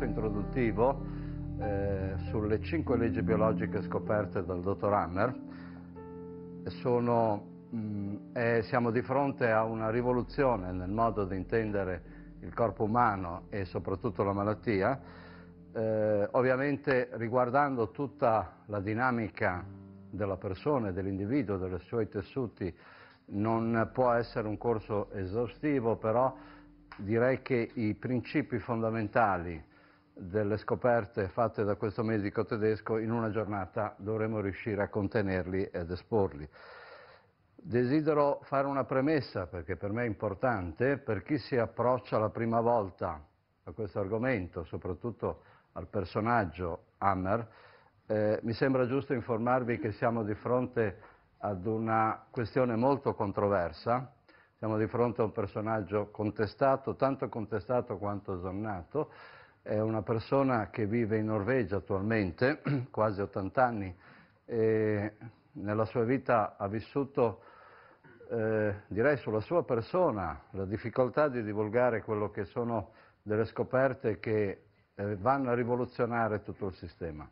discorso introduttivo eh, sulle cinque leggi biologiche scoperte dal dottor Hammer. Sono, mh, mm, eh, siamo di fronte a una rivoluzione nel modo di intendere il corpo umano e soprattutto la malattia, eh, ovviamente riguardando tutta la dinamica della persona, dell'individuo, dei suoi tessuti, non può essere un corso esaustivo, però direi che i principi fondamentali delle scoperte fatte da questo medico tedesco, in una giornata dovremo riuscire a contenerli ed esporli. Desidero fare una premessa, perché per me è importante, per chi si approccia la prima volta a questo argomento, soprattutto al personaggio Hammer, eh, mi sembra giusto informarvi che siamo di fronte ad una questione molto controversa, siamo di fronte a un personaggio contestato, tanto contestato quanto zonnato, è una persona che vive in Norvegia attualmente, quasi 80 anni, e nella sua vita ha vissuto, eh, direi sulla sua persona, la difficoltà di divulgare quello che sono delle scoperte che eh, vanno a rivoluzionare tutto il sistema.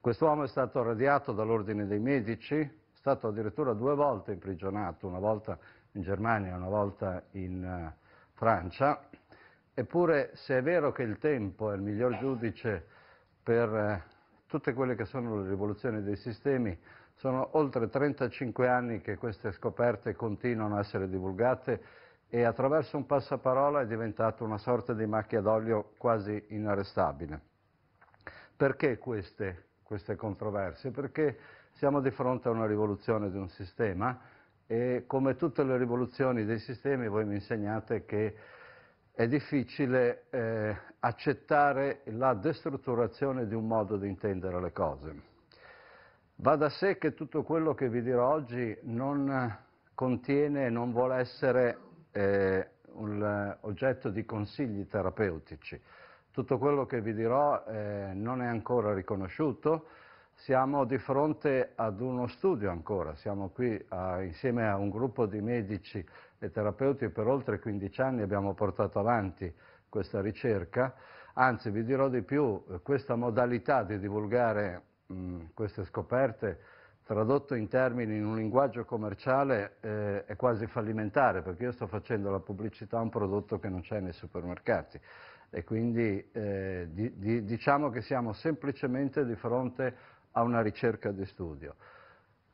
Quest'uomo è stato radiato dall'ordine dei medici, è stato addirittura due volte imprigionato, una volta in Germania e una volta in uh, Francia, Eppure se è vero che il tempo è il miglior giudice per eh, tutte quelle che sono le rivoluzioni dei sistemi, sono oltre 35 anni che queste scoperte continuano a essere divulgate e attraverso un passaparola è diventata una sorta di macchia d'olio quasi inarrestabile. Perché queste, queste controversie? Perché siamo di fronte a una rivoluzione di un sistema e come tutte le rivoluzioni dei sistemi voi mi insegnate che è difficile eh, accettare la destrutturazione di un modo di intendere le cose. Va da sé che tutto quello che vi dirò oggi non contiene e non vuole essere eh, un oggetto di consigli terapeutici. Tutto quello che vi dirò eh, non è ancora riconosciuto, siamo di fronte ad uno studio ancora, siamo qui a, insieme a un gruppo di medici e terapeuti per oltre 15 anni abbiamo portato avanti questa ricerca, anzi vi dirò di più, questa modalità di divulgare mh, queste scoperte tradotto in termini in un linguaggio commerciale eh, è quasi fallimentare perché io sto facendo la pubblicità a un prodotto che non c'è nei supermercati e quindi eh, di, di, diciamo che siamo semplicemente di fronte a una ricerca di studio.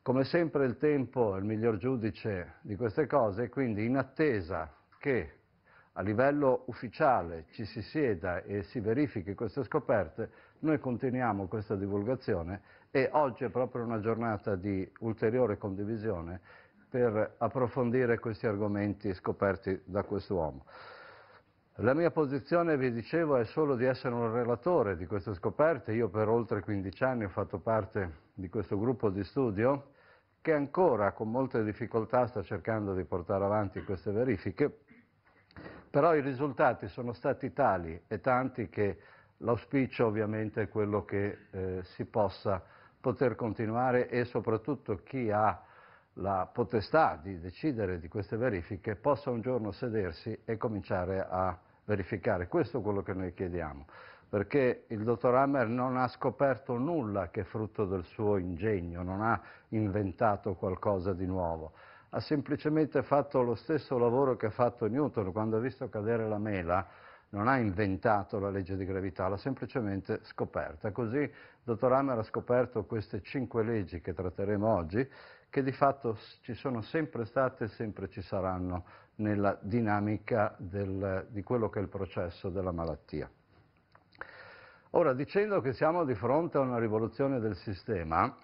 Come sempre il tempo è il miglior giudice di queste cose, quindi in attesa che a livello ufficiale ci si sieda e si verifichi queste scoperte, noi continuiamo questa divulgazione e oggi è proprio una giornata di ulteriore condivisione per approfondire questi argomenti scoperti da quest'uomo. La mia posizione, vi dicevo, è solo di essere un relatore di queste scoperte. Io per oltre 15 anni ho fatto parte di questo gruppo di studio che ancora con molte difficoltà sta cercando di portare avanti queste verifiche, però i risultati sono stati tali e tanti che l'auspicio ovviamente è quello che eh, si possa poter continuare e soprattutto chi ha la potestà di decidere di queste verifiche, possa un giorno sedersi e cominciare a verificare. Questo è quello che noi chiediamo, perché il dottor Hammer non ha scoperto nulla che è frutto del suo ingegno, non ha inventato qualcosa di nuovo, ha semplicemente fatto lo stesso lavoro che ha fatto Newton quando ha visto cadere la mela, non ha inventato la legge di gravità, l'ha semplicemente scoperta. Così il dottor Hammer ha scoperto queste cinque leggi che tratteremo oggi che di fatto ci sono sempre state e sempre ci saranno nella dinamica del, di quello che è il processo della malattia. Ora, dicendo che siamo di fronte a una rivoluzione del sistema,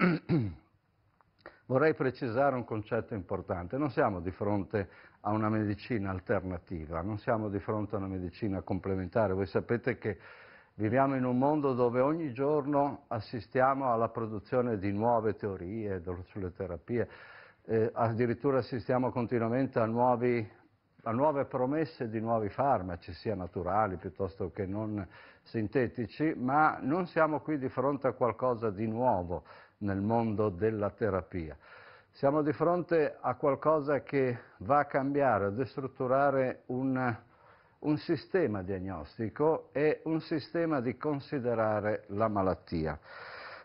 vorrei precisare un concetto importante. Non siamo di fronte a una medicina alternativa, non siamo di fronte a una medicina complementare. Voi sapete che Viviamo in un mondo dove ogni giorno assistiamo alla produzione di nuove teorie sulle terapie, eh, addirittura assistiamo continuamente a, nuovi, a nuove promesse di nuovi farmaci, sia naturali piuttosto che non sintetici, ma non siamo qui di fronte a qualcosa di nuovo nel mondo della terapia. Siamo di fronte a qualcosa che va a cambiare, a destrutturare un un sistema diagnostico e un sistema di considerare la malattia.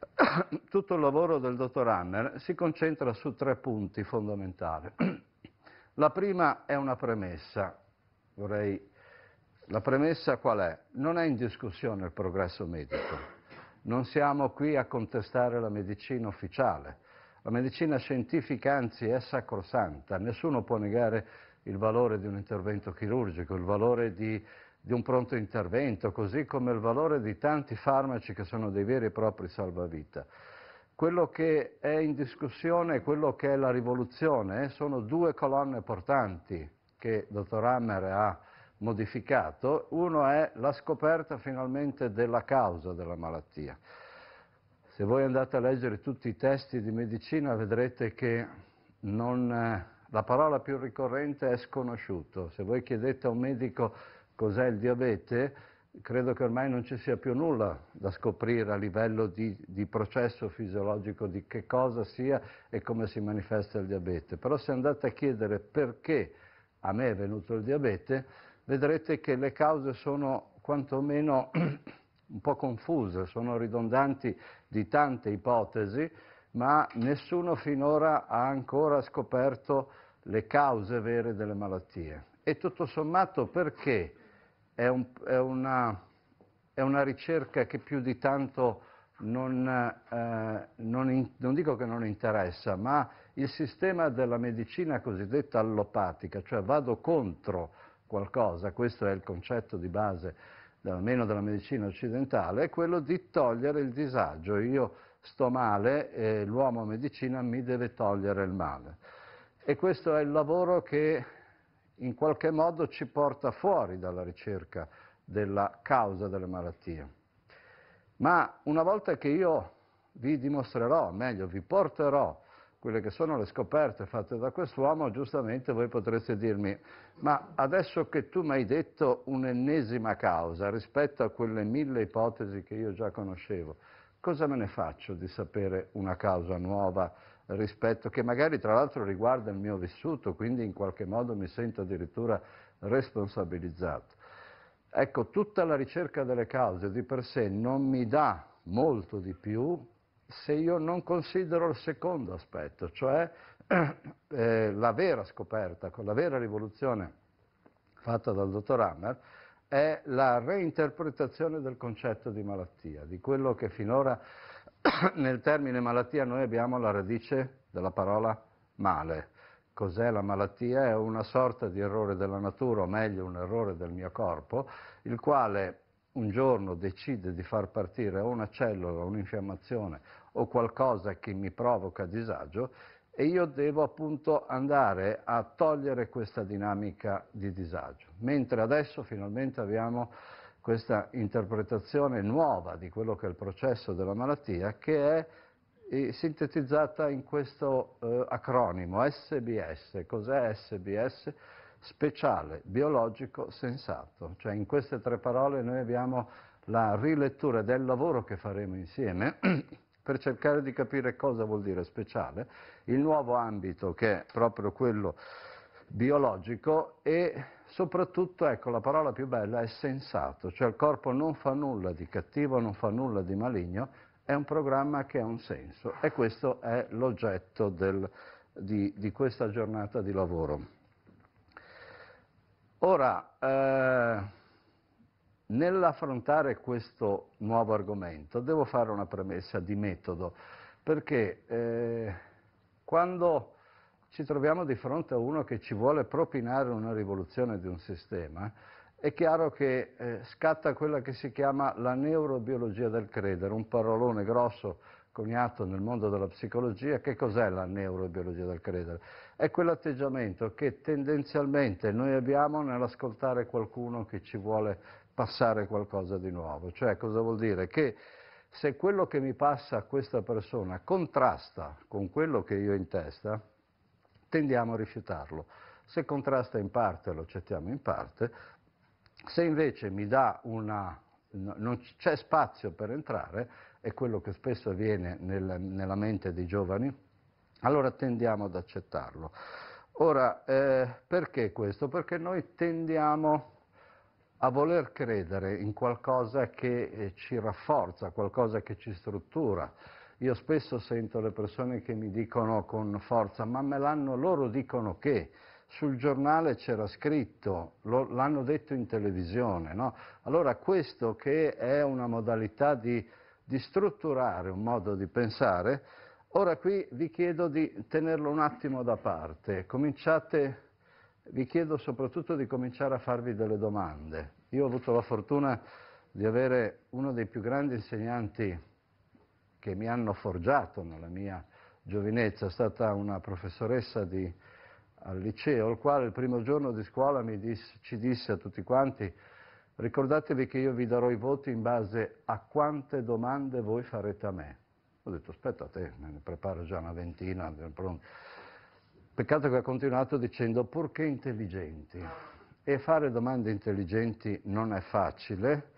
Tutto il lavoro del dottor Hammer si concentra su tre punti fondamentali. La prima è una premessa, vorrei... La premessa qual è? Non è in discussione il progresso medico, non siamo qui a contestare la medicina ufficiale, la medicina scientifica anzi è sacrosanta, nessuno può negare il valore di un intervento chirurgico, il valore di, di un pronto intervento, così come il valore di tanti farmaci che sono dei veri e propri salvavita. Quello che è in discussione quello che è la rivoluzione sono due colonne portanti che il dottor Hammer ha modificato. Uno è la scoperta finalmente della causa della malattia. Se voi andate a leggere tutti i testi di medicina vedrete che non, eh, la parola più ricorrente è sconosciuto. Se voi chiedete a un medico cos'è il diabete, credo che ormai non ci sia più nulla da scoprire a livello di, di, processo fisiologico di che cosa sia e come si manifesta il diabete. Però se andate a chiedere perché a me è venuto il diabete, vedrete che le cause sono quantomeno un po' confuse, sono ridondanti di tante ipotesi, ma nessuno finora ha ancora scoperto le cause vere delle malattie. E tutto sommato perché è, un, è, una, è una, ricerca che più di tanto non, eh, non, in, non dico che non interessa, ma il sistema della medicina cosiddetta allopatica, cioè vado contro qualcosa, questo è il concetto di base almeno della medicina occidentale, è quello di togliere il disagio. Io sto male e l'uomo medicina mi deve togliere il male. E questo è il lavoro che in qualche modo ci porta fuori dalla ricerca della causa delle malattie. Ma una volta che io vi dimostrerò, meglio vi porterò quelle che sono le scoperte fatte da quest'uomo, giustamente voi potreste dirmi, ma adesso che tu mi hai detto un'ennesima causa rispetto a quelle mille ipotesi che io già conoscevo, cosa me ne faccio di sapere una causa nuova? rispetto, che magari tra l'altro riguarda il mio vissuto, quindi in qualche modo mi sento addirittura responsabilizzato. Ecco, tutta la ricerca delle cause di per sé non mi dà molto di più se io non considero il secondo aspetto, cioè eh, la vera scoperta, la vera rivoluzione fatta dal dottor Hammer, è la reinterpretazione del concetto di malattia, di quello che finora nel termine malattia noi abbiamo la radice della parola male. Cos'è la malattia? È una sorta di errore della natura, o meglio un errore del mio corpo, il quale un giorno decide di far partire o una cellula, un'infiammazione o qualcosa che mi provoca disagio e io devo appunto andare a togliere questa dinamica di disagio. Mentre adesso finalmente abbiamo questa interpretazione nuova di quello che è il processo della malattia che è eh, sintetizzata in questo eh, acronimo SBS. Cos'è SBS? Speciale, biologico, sensato. Cioè in queste tre parole noi abbiamo la rilettura del lavoro che faremo insieme per cercare di capire cosa vuol dire speciale, il nuovo ambito che è proprio quello biologico e Soprattutto, ecco, la parola più bella è sensato, cioè il corpo non fa nulla di cattivo, non fa nulla di maligno, è un programma che ha un senso e questo è l'oggetto del, di, di, questa giornata di lavoro. Ora, eh, nell'affrontare questo nuovo argomento devo fare una premessa di metodo, perché eh, quando ci troviamo di fronte a uno che ci vuole propinare una rivoluzione di un sistema, è chiaro che eh, scatta quella che si chiama la neurobiologia del credere, un parolone grosso coniato nel mondo della psicologia. Che cos'è la neurobiologia del credere? È quell'atteggiamento che tendenzialmente noi abbiamo nell'ascoltare qualcuno che ci vuole passare qualcosa di nuovo. Cioè cosa vuol dire? Che se quello che mi passa questa persona contrasta con quello che io ho in testa, tendiamo a rifiutarlo. Se contrasta in parte lo accettiamo in parte, se invece mi dà una, non c'è spazio per entrare, è quello che spesso avviene nel, nella mente dei giovani, allora tendiamo ad accettarlo. Ora, eh, perché questo? Perché noi tendiamo a voler credere in qualcosa che eh, ci rafforza, qualcosa che ci struttura, io spesso sento le persone che mi dicono con forza, ma me l'hanno, loro dicono che sul giornale c'era scritto, lo, l'hanno detto in televisione. No? Allora questo che è una modalità di, di strutturare un modo di pensare, ora qui vi chiedo di tenerlo un attimo da parte, cominciate vi chiedo soprattutto di cominciare a farvi delle domande. Io ho avuto la fortuna di avere uno dei più grandi insegnanti che mi hanno forgiato nella mia giovinezza, è stata una professoressa di, al liceo, il quale il primo giorno di scuola disse, ci disse a tutti quanti ricordatevi che io vi darò i voti in base a quante domande voi farete a me. Ho detto aspetta te, ne preparo già una ventina, eh, Peccato che ha continuato dicendo purché intelligenti. E fare domande intelligenti non è facile,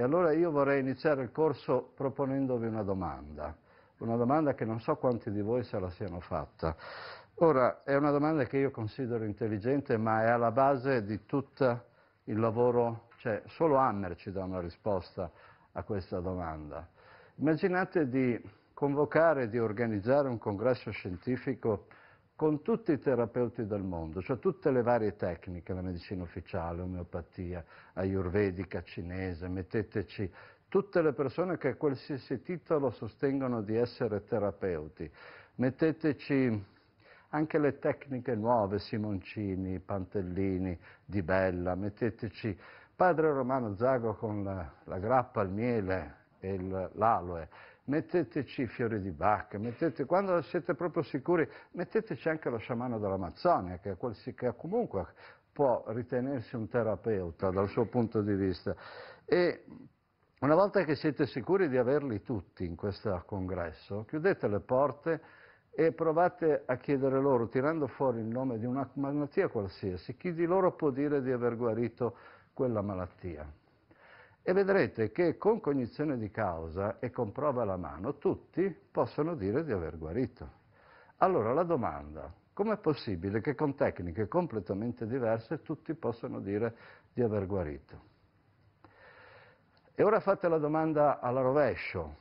e allora io vorrei iniziare il corso proponendovi una domanda, una domanda che non so quanti di voi se la siano fatta. Ora, è una domanda che io considero intelligente, ma è alla base di tutto il lavoro, cioè solo Hammer ci dà una risposta a questa domanda. Immaginate di convocare, di organizzare un congresso scientifico con tutti i terapeuti del mondo, cioè tutte le varie tecniche, la medicina ufficiale, omeopatia, ayurvedica, cinese, metteteci tutte le persone che a qualsiasi titolo sostengono di essere terapeuti, metteteci anche le tecniche nuove, Simoncini, Pantellini, Di Bella, metteteci padre Romano Zago con la, la grappa, il miele e l'aloe metteteci fiori di bacca, mettete, quando siete proprio sicuri, metteteci anche lo sciamano dell'Amazzonia, che, che, comunque può ritenersi un terapeuta dal suo punto di vista. E una volta che siete sicuri di averli tutti in questo congresso, chiudete le porte e provate a chiedere loro, tirando fuori il nome di una malattia qualsiasi, chi di loro può dire di aver guarito quella malattia e vedrete che con cognizione di causa e con prova alla mano tutti possono dire di aver guarito. Allora la domanda, com'è possibile che con tecniche completamente diverse tutti possano dire di aver guarito? E ora fate la domanda alla rovescio,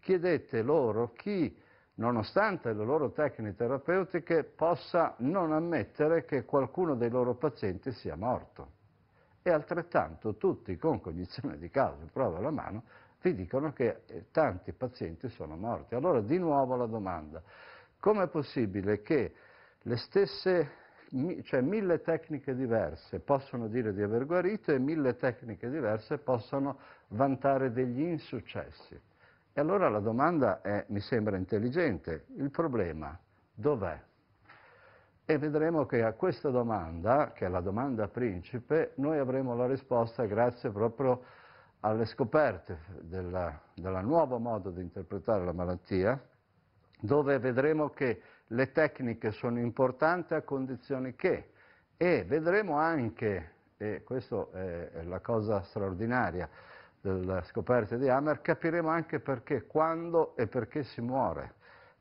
chiedete loro chi, nonostante le loro tecniche terapeutiche, possa non ammettere che qualcuno dei loro pazienti sia morto e altrettanto tutti con cognizione di causa, prova alla mano, vi dicono che eh, tanti pazienti sono morti. Allora di nuovo la domanda, com'è possibile che le stesse, cioè mille tecniche diverse possono dire di aver guarito e mille tecniche diverse possono vantare degli insuccessi? E allora la domanda è, mi sembra intelligente, il problema dov'è? e vedremo che a questa domanda, che è la domanda principe, noi avremo la risposta grazie proprio alle scoperte del nuovo modo di interpretare la malattia, dove vedremo che le tecniche sono importanti a condizione che, e vedremo anche, e questa è la cosa straordinaria della scoperta di Hammer, capiremo anche perché, quando e perché si muore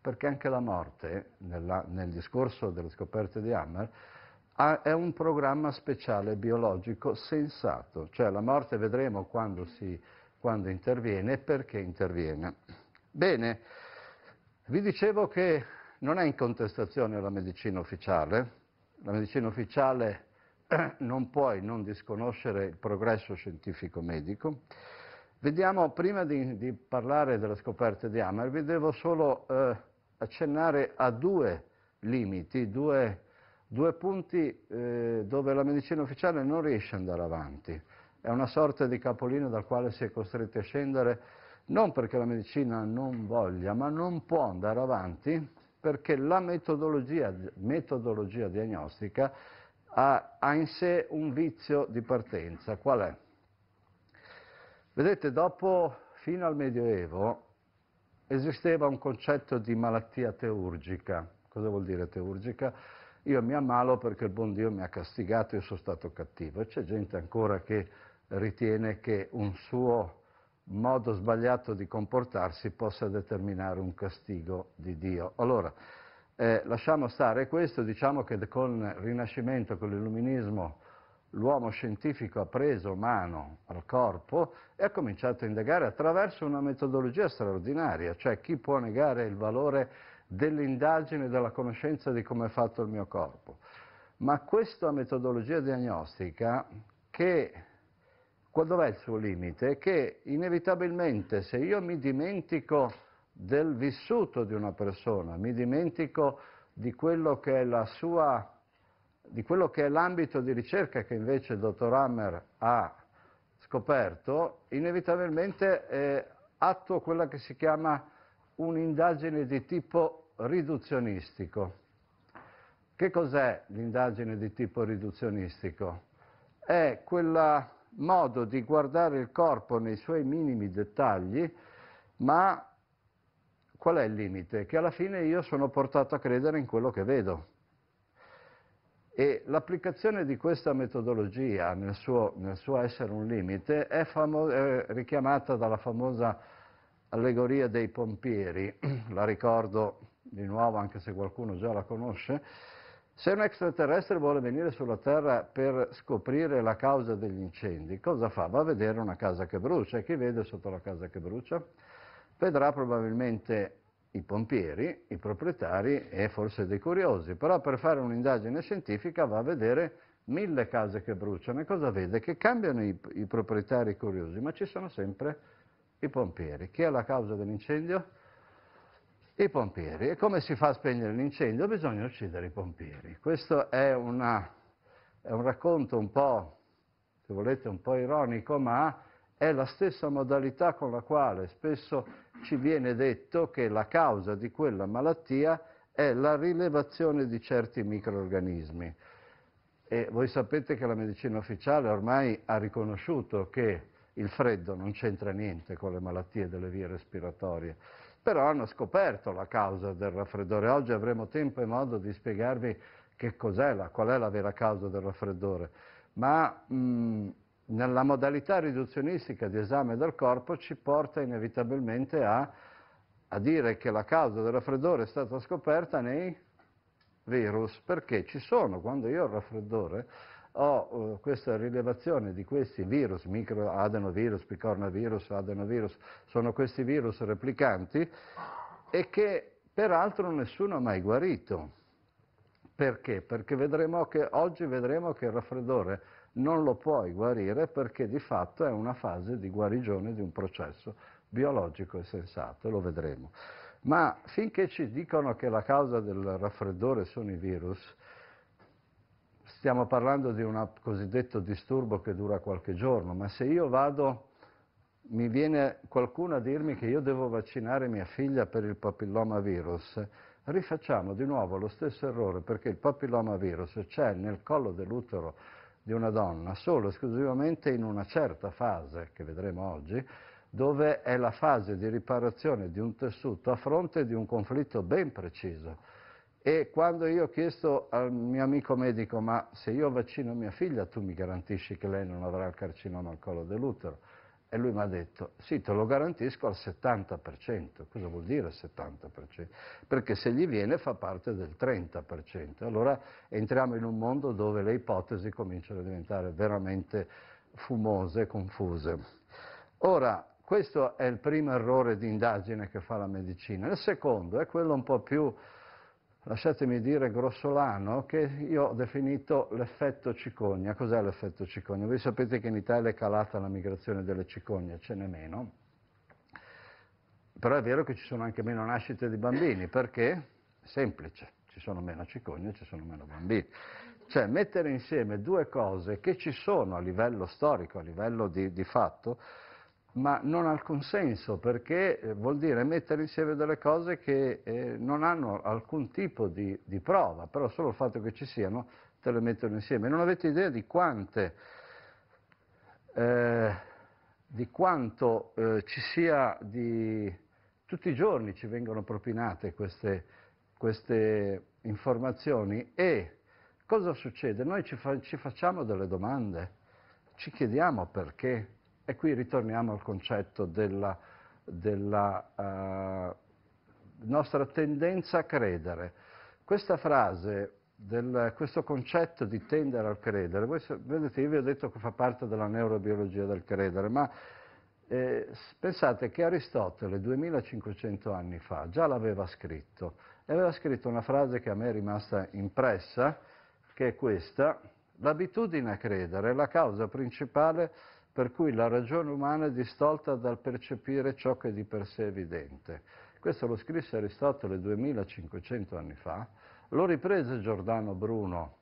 perché anche la morte, nella, nel discorso delle scoperte di Hammer, ha, è un programma speciale biologico sensato, cioè la morte vedremo quando, si, quando interviene e perché interviene. Bene, vi dicevo che non è in contestazione la medicina ufficiale, la medicina ufficiale non puoi non disconoscere il progresso scientifico-medico. Vediamo, prima di, di parlare delle scoperte di Hammer, vi devo solo eh, accennare a due limiti, due, due punti eh, dove la medicina ufficiale non riesce ad andare avanti. È una sorta di capolino dal quale si è costretti a scendere non perché la medicina non voglia, ma non può andare avanti perché la metodologia, metodologia diagnostica ha, ha, in sé un vizio di partenza. Qual è? Vedete, dopo, fino al Medioevo, esisteva un concetto di malattia teurgica. Cosa vuol dire teurgica? Io mi ammalo perché il buon Dio mi ha castigato, io sono stato cattivo. E c'è gente ancora che ritiene che un suo modo sbagliato di comportarsi possa determinare un castigo di Dio. Allora, eh, lasciamo stare questo, diciamo che con il Rinascimento, con l'Illuminismo, l'uomo scientifico ha preso mano al corpo e ha cominciato a indagare attraverso una metodologia straordinaria, cioè chi può negare il valore dell'indagine e della conoscenza di come è fatto il mio corpo. Ma questa metodologia diagnostica, che, qual dov'è il suo limite? Che inevitabilmente se io mi dimentico del vissuto di una persona, mi dimentico di quello che è la sua di quello che è l'ambito di ricerca che invece il dottor Hammer ha scoperto, inevitabilmente eh, attua quella che si chiama un'indagine di tipo riduzionistico. Che cos'è l'indagine di tipo riduzionistico? È quel modo di guardare il corpo nei suoi minimi dettagli, ma qual è il limite? Che alla fine io sono portato a credere in quello che vedo. E l'applicazione di questa metodologia nel suo, nel suo essere un limite è, famo- è richiamata dalla famosa allegoria dei pompieri, la ricordo di nuovo anche se qualcuno già la conosce, se un extraterrestre vuole venire sulla Terra per scoprire la causa degli incendi, cosa fa? Va a vedere una casa che brucia e chi vede sotto la casa che brucia? Vedrà probabilmente i pompieri, i proprietari e forse dei curiosi, però per fare un'indagine scientifica va a vedere mille case che bruciano e cosa vede? Che cambiano i, i proprietari curiosi, ma ci sono sempre i pompieri. Chi è la causa dell'incendio? I pompieri. E come si fa a spegnere l'incendio? Bisogna uccidere i pompieri. Questo è, una, è un racconto un po', se volete, un po' ironico, ma è la stessa modalità con la quale spesso ci viene detto che la causa di quella malattia è la rilevazione di certi microorganismi. E voi sapete che la medicina ufficiale ormai ha riconosciuto che il freddo non c'entra niente con le malattie delle vie respiratorie, però hanno scoperto la causa del raffreddore. Oggi avremo tempo e modo di spiegarvi che cos'è, la, qual è la vera causa del raffreddore. Ma mh, nella modalità riduzionistica di esame del corpo ci porta inevitabilmente a, a dire che la causa del raffreddore è stata scoperta nei virus, perché ci sono, quando io ho il raffreddore, ho eh, questa rilevazione di questi virus, microadenovirus, picornavirus, adenovirus, sono questi virus replicanti e che peraltro nessuno ha mai guarito. Perché? Perché vedremo che, oggi vedremo che il raffreddore non lo puoi guarire perché di fatto è una fase di guarigione di un processo biologico e sensato, lo vedremo. Ma finché ci dicono che la causa del raffreddore sono i virus, stiamo parlando di un cosiddetto disturbo che dura qualche giorno, ma se io vado, mi viene qualcuno a dirmi che io devo vaccinare mia figlia per il papillomavirus, rifacciamo di nuovo lo stesso errore perché il papillomavirus c'è nel collo dell'utero di una donna solo esclusivamente in una certa fase, che vedremo oggi, dove è la fase di riparazione di un tessuto a fronte di un conflitto ben preciso. E quando io ho chiesto al mio amico medico, ma se io vaccino mia figlia tu mi garantisci che lei non avrà il carcinoma al collo dell'utero? E lui mi ha detto, sì, te lo garantisco al 70%. Cosa vuol dire il 70%? Perché se gli viene fa parte del 30%. Allora entriamo in un mondo dove le ipotesi cominciano a diventare veramente fumose confuse. Ora, questo è il primo errore di indagine che fa la medicina. Il secondo è quello un po' più lasciatemi dire, grossolano, che io ho definito l'effetto cicogna. Cos'è l'effetto cicogna? Voi sapete che in Italia è calata la migrazione delle cicogne, ce n'è meno, però è vero che ci sono anche meno nascite di bambini, perché? Semplice, ci sono meno cicogne, ci sono meno bambini. Cioè mettere insieme due cose che ci sono a livello storico, a livello di, di fatto, ma non al consenso, perché eh, vuol dire mettere insieme delle cose che eh, non hanno alcun tipo di, di, prova, però solo il fatto che ci siano te le mettono insieme. Non avete idea di quante, eh, di quanto eh, ci sia di... Tutti i giorni ci vengono propinate queste, queste informazioni e cosa succede? Noi ci, fa, ci facciamo delle domande, ci chiediamo perché e qui ritorniamo al concetto della, della uh, nostra tendenza a credere. Questa frase, del, questo concetto di tendere al credere, voi, vedete, io vi ho detto che fa parte della neurobiologia del credere, ma eh, pensate che Aristotele 2500 anni fa già l'aveva scritto e aveva scritto una frase che a me è rimasta impressa, che è questa, l'abitudine a credere è la causa principale per cui la ragione umana è distolta dal percepire ciò che è di per sé evidente. Questo lo scrisse Aristotele 2500 anni fa, lo riprese Giordano Bruno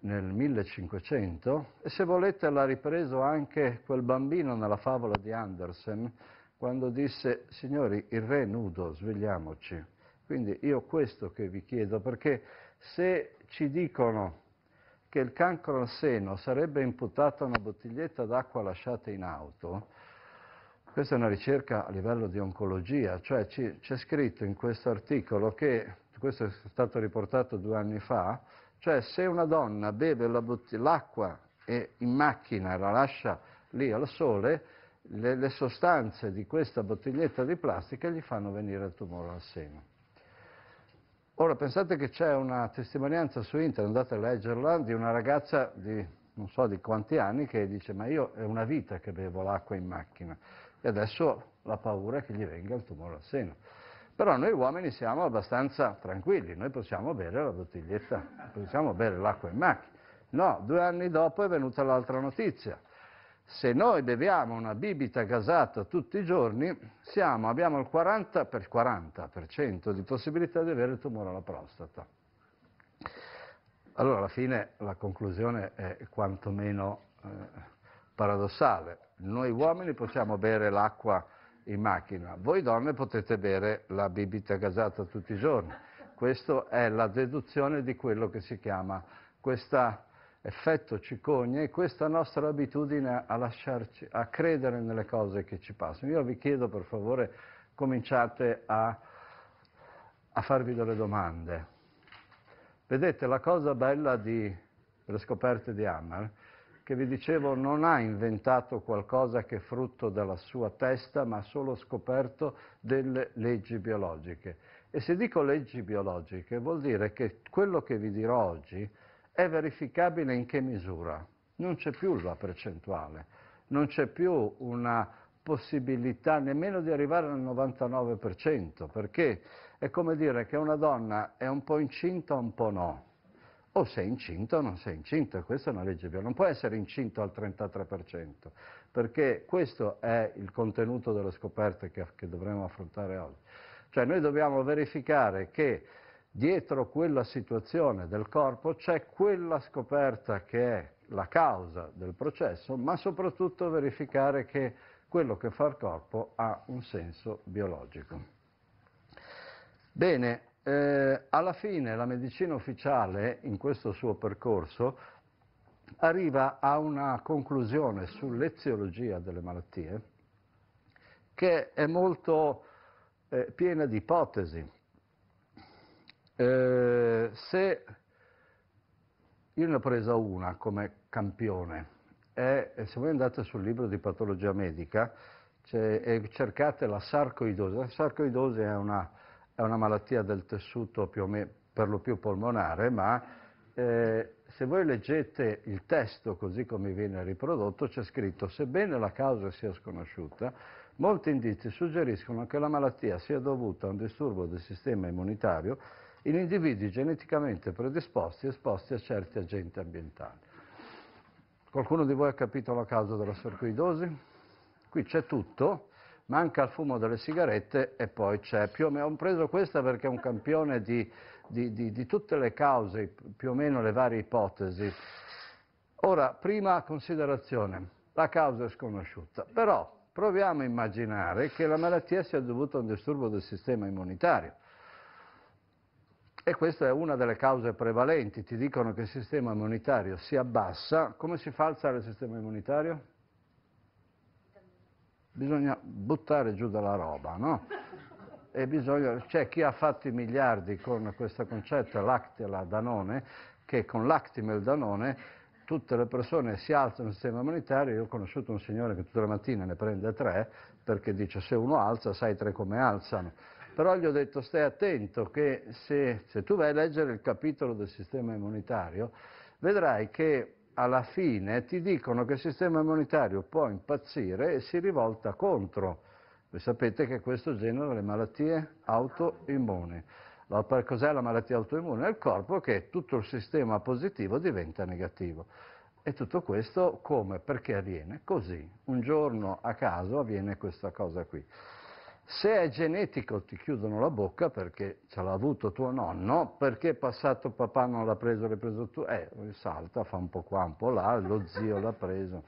nel 1500 e se volete l'ha ripreso anche quel bambino nella favola di Andersen quando disse signori il re è nudo, svegliamoci. Quindi io questo che vi chiedo perché se ci dicono che il cancro al seno sarebbe imputato a una bottiglietta d'acqua lasciata in auto, questa è una ricerca a livello di oncologia, cioè ci, c'è scritto in questo articolo che, questo è stato riportato due anni fa, cioè se una donna beve la botti- l'acqua e in macchina la lascia lì al sole, le, le sostanze di questa bottiglietta di plastica gli fanno venire il tumore al seno. Ora pensate che c'è una testimonianza su internet, andate a leggerla, di una ragazza di non so di quanti anni che dice ma io è una vita che bevo l'acqua in macchina e adesso la paura è che gli venga il tumore al seno. Però noi uomini siamo abbastanza tranquilli, noi possiamo bere la bottiglietta, possiamo bere l'acqua in macchina. No, due anni dopo è venuta l'altra notizia. Se noi beviamo una bibita gasata tutti i giorni, siamo, abbiamo il 40, per 40% di possibilità di avere il tumore alla prostata. Allora, alla fine la conclusione è quantomeno eh, paradossale. Noi uomini possiamo bere l'acqua in macchina, voi donne potete bere la bibita gasata tutti i giorni. Questa è la deduzione di quello che si chiama questa effetto cicogna è questa nostra abitudine a lasciarci, a credere nelle cose che ci passano. Io vi chiedo per favore cominciate a, a farvi delle domande. Vedete la cosa bella di, delle scoperte di Hammer, che vi dicevo non ha inventato qualcosa che è frutto della sua testa, ma ha solo scoperto delle leggi biologiche. E se dico leggi biologiche vuol dire che quello che vi dirò oggi è verificabile in che misura? Non c'è più la percentuale, non c'è più una possibilità nemmeno di arrivare al 99%, perché è come dire che una donna è un po' incinta o un po' no, o sei incinta o non sei incinta, questa è una legge bianca, non può essere incinta al 33%, perché questo è il contenuto delle scoperte che, che dovremo affrontare oggi. Cioè noi dobbiamo verificare che dietro quella situazione del corpo c'è quella scoperta che è la causa del processo, ma soprattutto verificare che quello che fa il corpo ha un senso biologico. Bene, eh, alla fine la medicina ufficiale in questo suo percorso arriva a una conclusione sull'eziologia delle malattie che è molto eh, piena di ipotesi eh, se io ne ho presa una come campione, e eh, se voi andate sul libro di patologia medica e eh, cercate la sarcoidosi, la sarcoidosi è una, è una malattia del tessuto me, per lo più polmonare, ma eh, se voi leggete il testo così come viene riprodotto c'è scritto sebbene la causa sia sconosciuta, molti indizi suggeriscono che la malattia sia dovuta a un disturbo del sistema immunitario in individui geneticamente predisposti e esposti a certi agenti ambientali. Qualcuno di voi ha capito la causa della sarcoidosi? Qui c'è tutto, manca il fumo delle sigarette e poi c'è più o meno, ho preso questa perché è un campione di, di, di, di tutte le cause, più o meno le varie ipotesi. Ora, prima considerazione, la causa è sconosciuta, però proviamo a immaginare che la malattia sia dovuta a un disturbo del sistema immunitario. E questa è una delle cause prevalenti, ti dicono che il sistema immunitario si abbassa, come si fa a alzare il sistema immunitario? Bisogna buttare giù dalla roba, no? E bisogna, cioè chi ha fatto i miliardi con questo concetto, Lactela Danone, che con Lactimel Danone tutte le persone si alzano il sistema immunitario, io ho conosciuto un signore che tutte le mattine ne prende tre perché dice se uno alza sai tre come alzano però gli ho detto stai attento che se, se tu vai a leggere il capitolo del sistema immunitario, vedrai che alla fine ti dicono che il sistema immunitario può impazzire e si rivolta contro. Voi sapete che questo genera le malattie autoimmuni. cos'è la malattia autoimmune? È il corpo che tutto il sistema positivo diventa negativo. E tutto questo come? Perché avviene? Così. Un giorno a caso avviene questa cosa qui. Se è genetico ti chiudono la bocca perché ce l'ha avuto tuo nonno, perché è passato papà non l'ha preso, l'hai preso tu, eh, salta, fa un po' qua, un po' là, lo zio l'ha preso.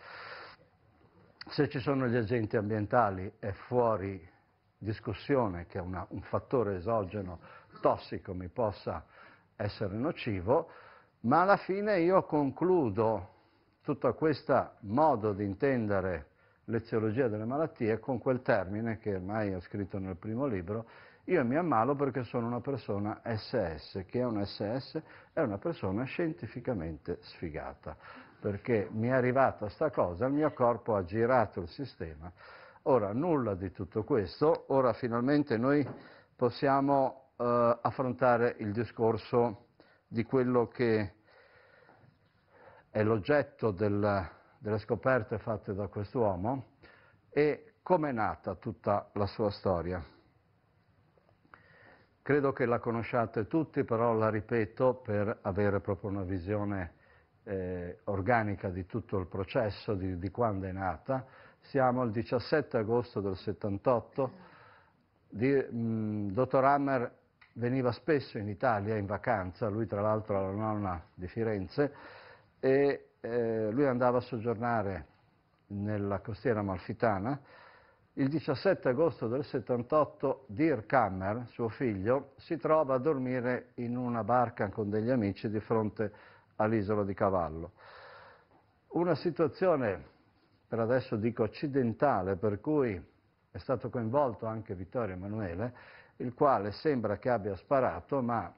Se ci sono gli agenti ambientali è fuori discussione che una, un fattore esogeno tossico mi possa essere nocivo, ma alla fine io concludo tutto questo modo di intendere l'eziologia delle malattie con quel termine che ormai ho scritto nel primo libro, io mi ammalo perché sono una persona SS, che è un SS, è una persona scientificamente sfigata, perché mi è arrivata sta cosa, il mio corpo ha girato il sistema. Ora, nulla di tutto questo, ora finalmente noi possiamo eh, affrontare il discorso di quello che è l'oggetto del, delle scoperte fatte da quest'uomo e com'è nata tutta la sua storia. Credo che la conosciate tutti, però la ripeto per avere proprio una visione eh, organica di tutto il processo, di, di quando è nata. Siamo il 17 agosto del 78, di, mh, dottor Hammer veniva spesso in Italia in vacanza, lui tra l'altro era la nonna di Firenze, e eh, lui andava a soggiornare nella costiera malfitana. Il 17 agosto del 78 Dirk Hammer, suo figlio, si trova a dormire in una barca con degli amici di fronte all'isola di Cavallo. Una situazione, per adesso dico accidentale, per cui è stato coinvolto anche Vittorio Emanuele, il quale sembra che abbia sparato, ma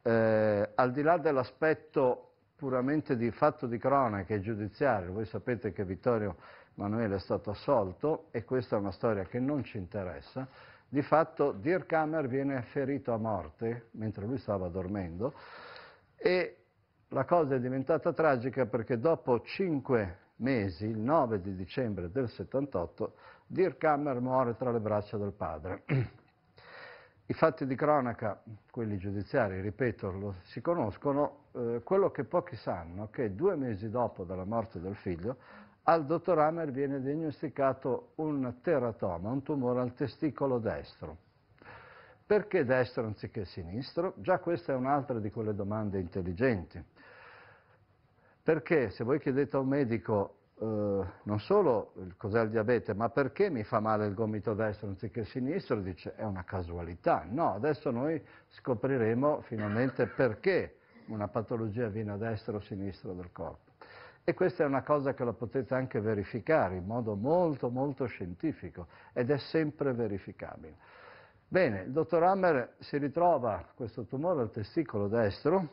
eh, al di là dell'aspetto puramente di fatto di cronaca e giudiziario, voi sapete che Vittorio Emanuele è stato assolto e questa è una storia che non ci interessa, di fatto Dirk Hammer viene ferito a morte mentre lui stava dormendo e la cosa è diventata tragica perché dopo cinque mesi, il 9 di dicembre del 78, Dirk Hammer muore tra le braccia del padre. I fatti di cronaca, quelli giudiziari, ripeto, lo, si conoscono, eh, quello che pochi sanno, è che due mesi dopo dalla morte del figlio, al dottor Hammer viene diagnosticato un teratoma, un tumore al testicolo destro. Perché destro anziché sinistro? Già questa è un'altra di quelle domande intelligenti. Perché se voi chiedete a un medico Uh, non solo cos'è il diabete, ma perché mi fa male il gomito destro anziché sinistro, dice è una casualità. No, adesso noi scopriremo finalmente perché una patologia viene a destra o a sinistra del corpo. E questa è una cosa che la potete anche verificare in modo molto, molto scientifico ed è sempre verificabile. Bene, il dottor Hammer si ritrova questo tumore al testicolo destro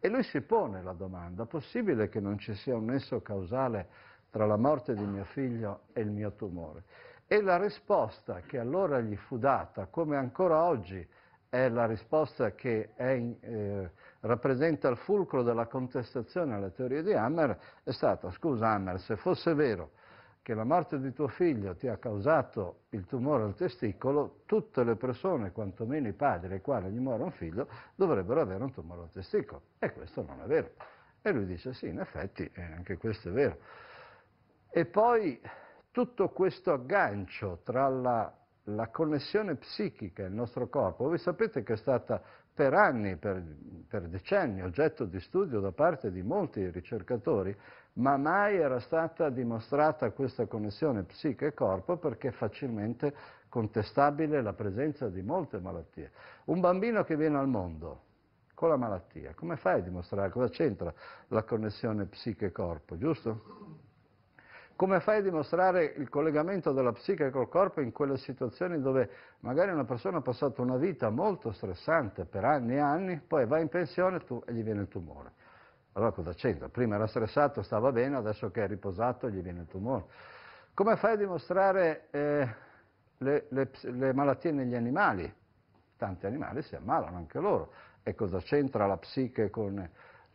e lui si pone la domanda, possibile che non ci sia un nesso causale tra la morte di mio figlio e il mio tumore? E la risposta che allora gli fu data, come ancora oggi è la risposta che è... In, eh, rappresenta il fulcro della contestazione alle teorie di Hammer, è stata, scusa Hammer, se fosse vero che la morte di tuo figlio ti ha causato il tumore al testicolo, tutte le persone, quantomeno i padri ai quali gli muore un figlio, dovrebbero avere un tumore al testicolo. E questo non è vero. E lui dice sì, in effetti, eh, anche questo è vero. E poi tutto questo aggancio tra la, la connessione psichica e il nostro corpo, voi sapete che è stata per anni, per, per decenni, oggetto di studio da parte di molti ricercatori, ma mai era stata dimostrata questa connessione psiche-corpo perché è facilmente contestabile la presenza di molte malattie. Un bambino che viene al mondo con la malattia, come fai a dimostrare cosa c'entra la connessione psiche-corpo, giusto? Come fai a dimostrare il collegamento della psiche col corpo in quelle situazioni dove magari una persona ha passato una vita molto stressante per anni e anni, poi va in pensione tu, e gli viene il tumore? Allora cosa c'entra? Prima era stressato, stava bene, adesso che è riposato gli viene il tumore. Come fai a dimostrare eh, le, le, le malattie negli animali? Tanti animali si ammalano anche loro. E cosa c'entra la psiche con,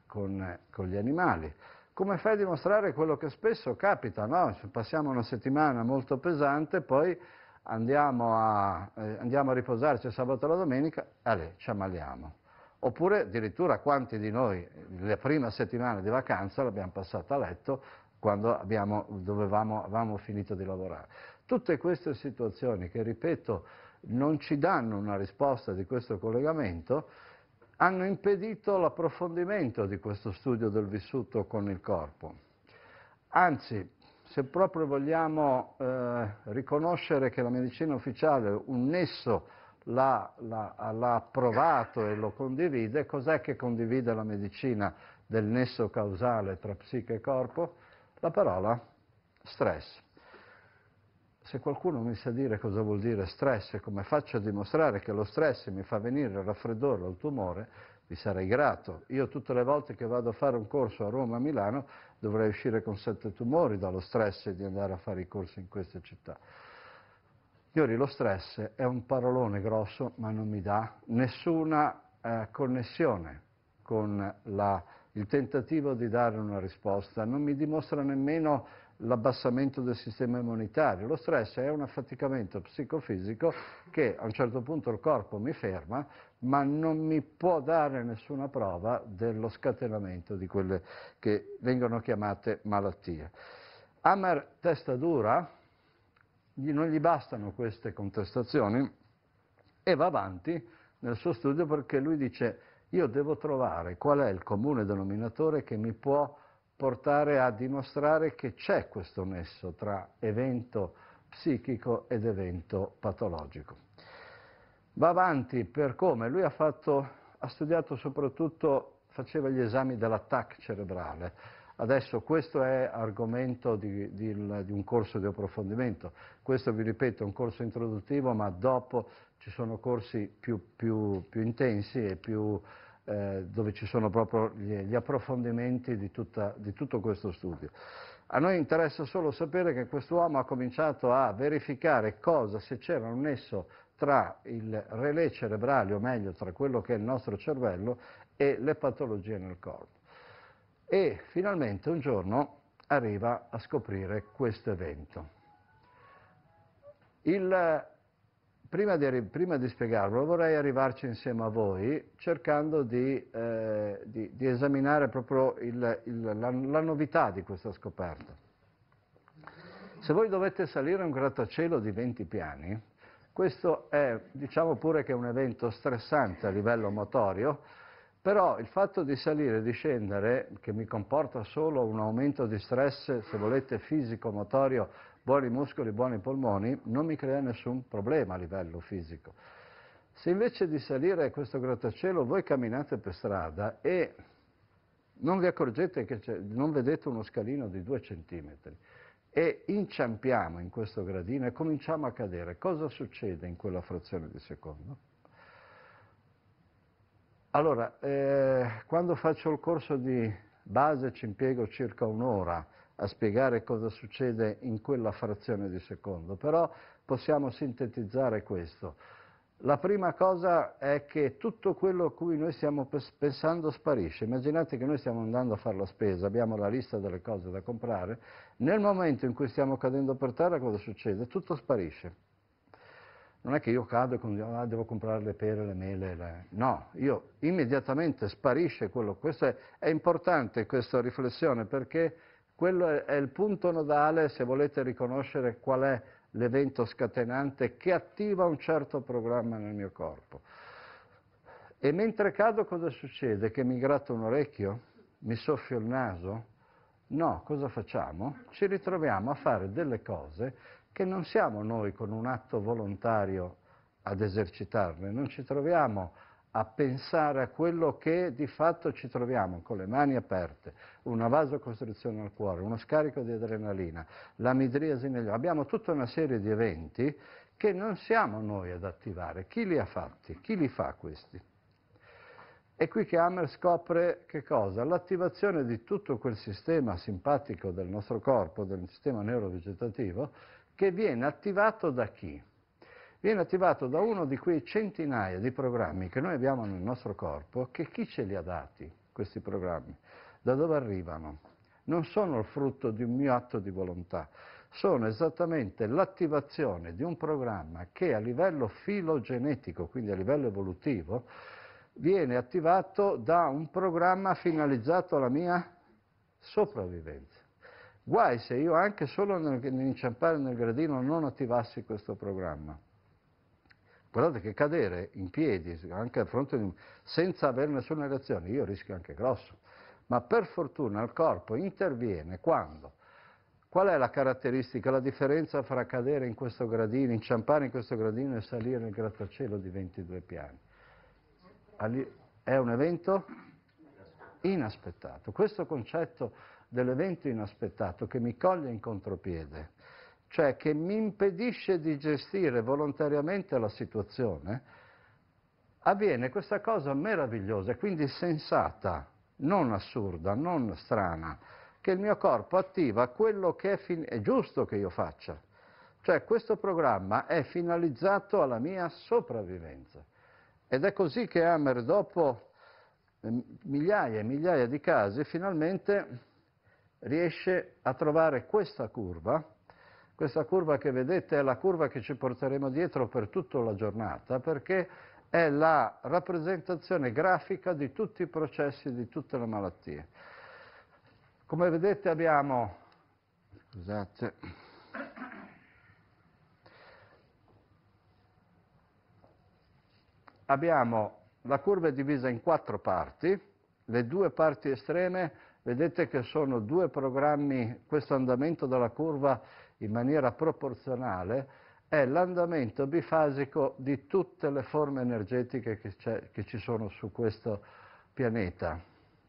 con, con gli animali? come fai a dimostrare quello che spesso capita, no? passiamo una settimana molto pesante, poi andiamo a, eh, andiamo a riposarci sabato e la domenica, e ci ammaliamo. Oppure addirittura quanti di noi la prima settimana di vacanza l'abbiamo passata a letto quando abbiamo, dovevamo, avevamo finito di lavorare. Tutte queste situazioni che, ripeto, non ci danno una risposta di questo collegamento, hanno impedito l'approfondimento di questo studio del vissuto con il corpo. Anzi, se proprio vogliamo eh, riconoscere che la medicina ufficiale un nesso l'ha, l'ha approvato e lo condivide, cos'è che condivide la medicina del nesso causale tra psiche e corpo? La parola stress. Se qualcuno mi sa dire cosa vuol dire stress e come faccio a dimostrare che lo stress mi fa venire il raffreddore o il tumore, vi sarei grato. Io tutte le volte che vado a fare un corso a Roma, a Milano, dovrei uscire con sette tumori dallo stress di andare a fare i corsi in queste città. Signori, lo stress è un parolone grosso, ma non mi dà nessuna eh, connessione con la, il tentativo di dare una risposta, non mi dimostra nemmeno l'abbassamento del sistema immunitario. Lo stress è un affaticamento psicofisico che a un certo punto il corpo mi ferma, ma non mi può dare nessuna prova dello scatenamento di quelle che vengono chiamate malattie. Amar testa dura, non gli bastano queste contestazioni e va avanti nel suo studio perché lui dice io devo trovare qual è il comune denominatore che mi può portare a dimostrare che c'è questo nesso tra evento psichico ed evento patologico. Va avanti per come? Lui ha, fatto, ha studiato soprattutto, faceva gli esami dell'attacco cerebrale. Adesso questo è argomento di, di, di un corso di approfondimento, questo vi ripeto è un corso introduttivo ma dopo ci sono corsi più, più, più intensi e più eh, dove ci sono proprio gli, gli approfondimenti di, tutta, di tutto questo studio. A noi interessa solo sapere che quest'uomo ha cominciato a verificare cosa, se c'era un nesso tra il relè cerebrale, o meglio tra quello che è il nostro cervello, e le patologie nel corpo. E finalmente un giorno arriva a scoprire questo evento. Il prima di, prima di, spiegarvelo vorrei arrivarci insieme a voi cercando di, eh, di, di esaminare proprio il, il, la, la, novità di questa scoperta. Se voi dovete salire un grattacielo di 20 piani, questo è, diciamo pure che è un evento stressante a livello motorio, però il fatto di salire e di scendere, che mi comporta solo un aumento di stress, se volete, fisico-motorio buoni muscoli, buoni polmoni, non mi crea nessun problema a livello fisico. Se invece di salire questo grattacielo voi camminate per strada e non vi accorgete che non vedete uno scalino di due centimetri e inciampiamo in questo gradino e cominciamo a cadere, cosa succede in quella frazione di secondo? Allora, eh, quando faccio il corso di base ci impiego circa un'ora, a spiegare cosa succede in quella frazione di secondo, però possiamo sintetizzare questo. La prima cosa è che tutto quello a cui noi stiamo pensando sparisce. Immaginate che noi stiamo andando a fare la spesa, abbiamo la lista delle cose da comprare, nel momento in cui stiamo cadendo per terra cosa succede? Tutto sparisce. Non è che io cado e dico, ah, devo comprare le pere, le mele, le... no, io immediatamente sparisce quello. Questo è, è importante questa riflessione perché quello è, è il punto nodale se volete riconoscere qual è l'evento scatenante che attiva un certo programma nel mio corpo. E mentre cado cosa succede? Che mi gratto un orecchio? Mi soffio il naso? No, cosa facciamo? Ci ritroviamo a fare delle cose che non siamo noi con un atto volontario ad esercitarle, non ci troviamo a pensare a quello che di fatto ci troviamo con le mani aperte, una vasocostrizione al cuore, uno scarico di adrenalina, l'amidriasi negli occhi, abbiamo tutta una serie di eventi che non siamo noi ad attivare. Chi li ha fatti? Chi li fa questi? È qui che Hammer scopre che cosa? L'attivazione di tutto quel sistema simpatico del nostro corpo, del sistema neurovegetativo, che viene attivato da chi? viene attivato da uno di quei centinaia di programmi che noi abbiamo nel nostro corpo, che chi ce li ha dati questi programmi? Da dove arrivano? Non sono il frutto di un mio atto di volontà, sono esattamente l'attivazione di un programma che a livello filogenetico, quindi a livello evolutivo, viene attivato da un programma finalizzato alla mia sopravvivenza. Guai se io anche solo nell'inciampare nel gradino non attivassi questo programma. Guardate che cadere in piedi, anche a fronte di, senza avere nessuna reazione, io rischio anche grosso. Ma per fortuna il corpo interviene quando? Qual è la caratteristica, la differenza fra cadere in questo gradino, inciampare in questo gradino e salire nel grattacielo di 22 piani? È un evento inaspettato. Questo concetto dell'evento inaspettato che mi coglie in contropiede cioè che mi impedisce di gestire volontariamente la situazione, avviene questa cosa meravigliosa e quindi sensata, non assurda, non strana, che il mio corpo attiva quello che è, fin- è giusto che io faccia. Cioè questo programma è finalizzato alla mia sopravvivenza. Ed è così che Hammer, dopo ehm, migliaia e migliaia di casi, finalmente riesce a trovare questa curva questa curva che vedete è la curva che ci porteremo dietro per tutta la giornata perché è la rappresentazione grafica di tutti i processi, di tutte le malattie. Come vedete abbiamo, scusate, abbiamo la curva è divisa in quattro parti, le due parti estreme vedete che sono due programmi, questo andamento della curva in maniera proporzionale è l'andamento bifasico di tutte le forme energetiche che, che, ci sono su questo pianeta.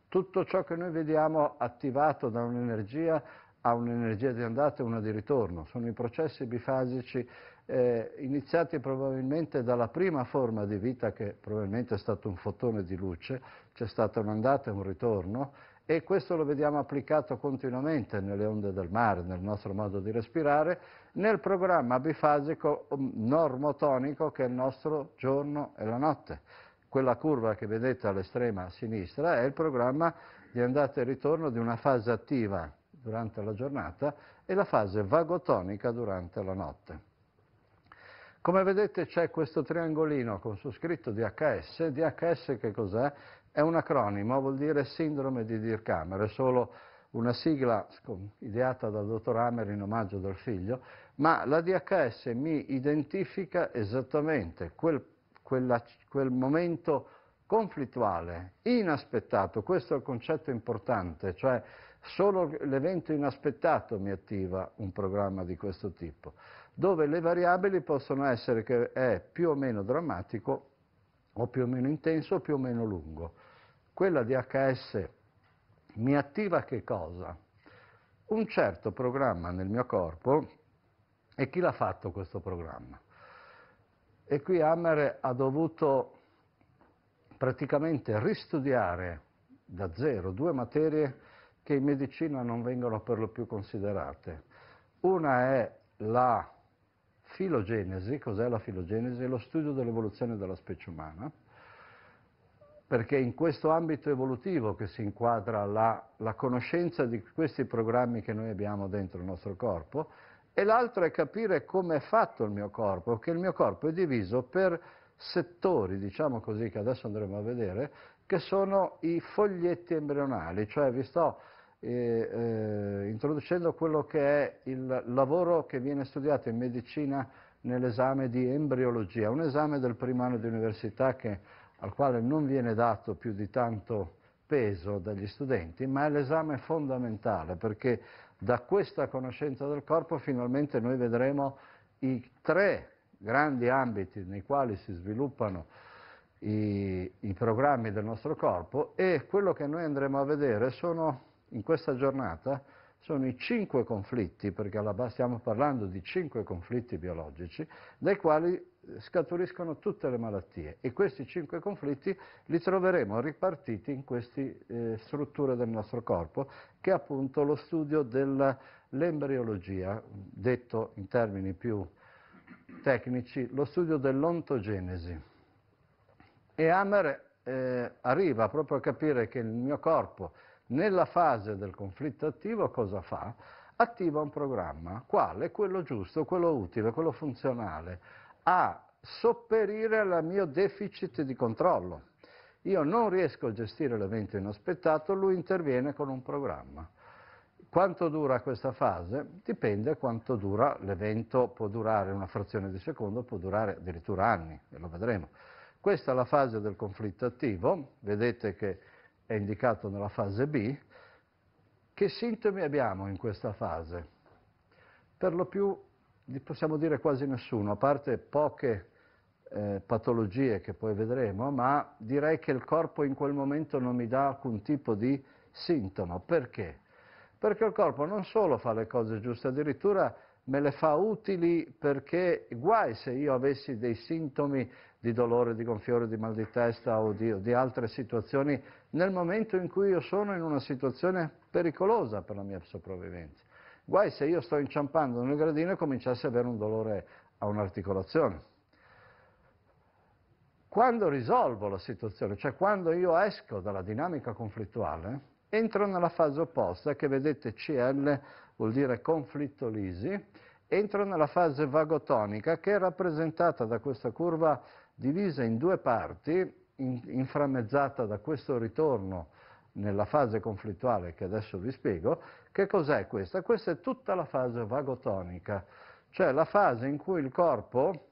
Tutto ciò che noi vediamo attivato da un'energia ha un'energia di andata e una di ritorno, sono i processi bifasici eh, iniziati probabilmente dalla prima forma di vita che probabilmente è stato un fotone di luce, c'è stata un'andata e un ritorno e questo lo vediamo applicato continuamente nelle onde del mare, nel nostro modo di respirare, nel programma bifasico um, normotonico che è il nostro giorno e la notte. Quella curva che vedete all'estrema sinistra è il programma di andata e ritorno di una fase attiva durante la giornata e la fase vagotonica durante la notte. Come vedete c'è questo triangolino con su scritto DHS. DHS che cos'è? È un acronimo, vuol dire sindrome di Dirkhammer, è solo una sigla ideata dal dottor Hammer in omaggio del figlio, ma la DHS mi identifica esattamente quel, quella, quel momento conflittuale, inaspettato, questo è il concetto importante, cioè solo l'evento inaspettato mi attiva un programma di questo tipo, dove le variabili possono essere che è più o meno drammatico o più o meno intenso o più o meno lungo. Quella DHS mi attiva che cosa? Un certo programma nel mio corpo e chi l'ha fatto questo programma? E qui Hammer ha dovuto praticamente ristudiare da zero due materie che in medicina non vengono per lo più considerate. Una è la Filogenesi, cos'è la filogenesi? lo studio dell'evoluzione della specie umana, perché è in questo ambito evolutivo che si inquadra la, la conoscenza di questi programmi che noi abbiamo dentro il nostro corpo e l'altro è capire come è fatto il mio corpo, che il mio corpo è diviso per settori, diciamo così, che adesso andremo a vedere, che sono i foglietti embrionali, cioè vi sto eh, introducendo quello che è il lavoro che viene studiato in medicina nell'esame di embriologia, un esame del primo anno di università che, al quale non viene dato più di tanto peso dagli studenti, ma è l'esame fondamentale perché da questa conoscenza del corpo finalmente noi vedremo i tre grandi ambiti nei quali si sviluppano i, i programmi del nostro corpo e quello che noi andremo a vedere sono in questa giornata sono i cinque conflitti, perché alla base stiamo parlando di cinque conflitti biologici, dai quali scaturiscono tutte le malattie e questi cinque conflitti li troveremo ripartiti in queste eh, strutture del nostro corpo, che è appunto lo studio dell'embriologia, detto in termini più tecnici, lo studio dell'ontogenesi. E Hammer eh, arriva proprio a capire che il mio corpo nella fase del conflitto attivo cosa fa? Attiva un programma, quale? Quello giusto, quello utile, quello funzionale, a sopperire al mio deficit di controllo. Io non riesco a gestire l'evento inaspettato, lui interviene con un programma. Quanto dura questa fase? Dipende quanto dura l'evento, può durare una frazione di secondo, può durare addirittura anni, e lo vedremo. Questa è la fase del conflitto attivo, vedete che è indicato nella fase B, che sintomi abbiamo in questa fase? Per lo più possiamo dire quasi nessuno, a parte poche eh, patologie che poi vedremo, ma direi che il corpo in quel momento non mi dà alcun tipo di sintomo. Perché? Perché il corpo non solo fa le cose giuste, addirittura me le fa utili perché guai se io avessi dei sintomi di dolore, di gonfiore, di mal di testa o di, o di altre situazioni nel momento in cui io sono in una situazione pericolosa per la mia sopravvivenza. Guai se io sto inciampando nel gradino e cominciassi ad avere un dolore a un'articolazione. Quando risolvo la situazione, cioè quando io esco dalla dinamica conflittuale, entro nella fase opposta che vedete CL vuol dire conflitto lisi, entro nella fase vagotonica che è rappresentata da questa curva divisa in due parti, inframmezzata da questo ritorno nella fase conflittuale che adesso vi spiego, che cos'è questa? Questa è tutta la fase vagotonica, cioè la fase in cui il corpo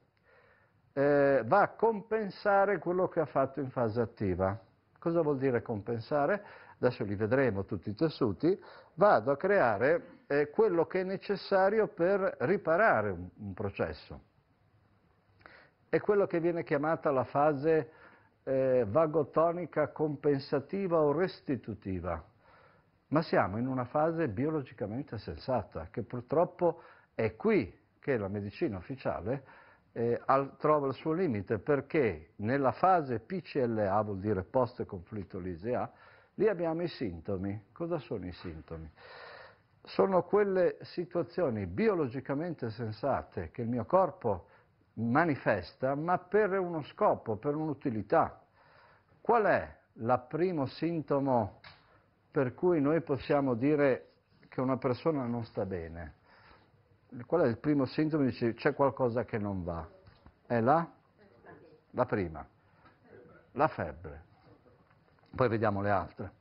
eh, va a compensare quello che ha fatto in fase attiva. Cosa vuol dire compensare? Adesso li vedremo tutti i tessuti, vado a creare eh, quello che è necessario per riparare un, un processo è quello che viene chiamata la fase eh, vagotonica compensativa o restitutiva, ma siamo in una fase biologicamente sensata, che purtroppo è qui che la medicina ufficiale eh, al, trova il suo limite, perché nella fase PCLA, vuol dire post conflitto lisea, lì abbiamo i sintomi. Cosa sono i sintomi? Sono quelle situazioni biologicamente sensate che il mio corpo manifesta, ma per uno scopo, per un'utilità. Qual è il primo sintomo per cui noi possiamo dire che una persona non sta bene? Qual è il primo sintomo? di c'è qualcosa che non va. È la? La prima. La febbre. Poi vediamo le altre.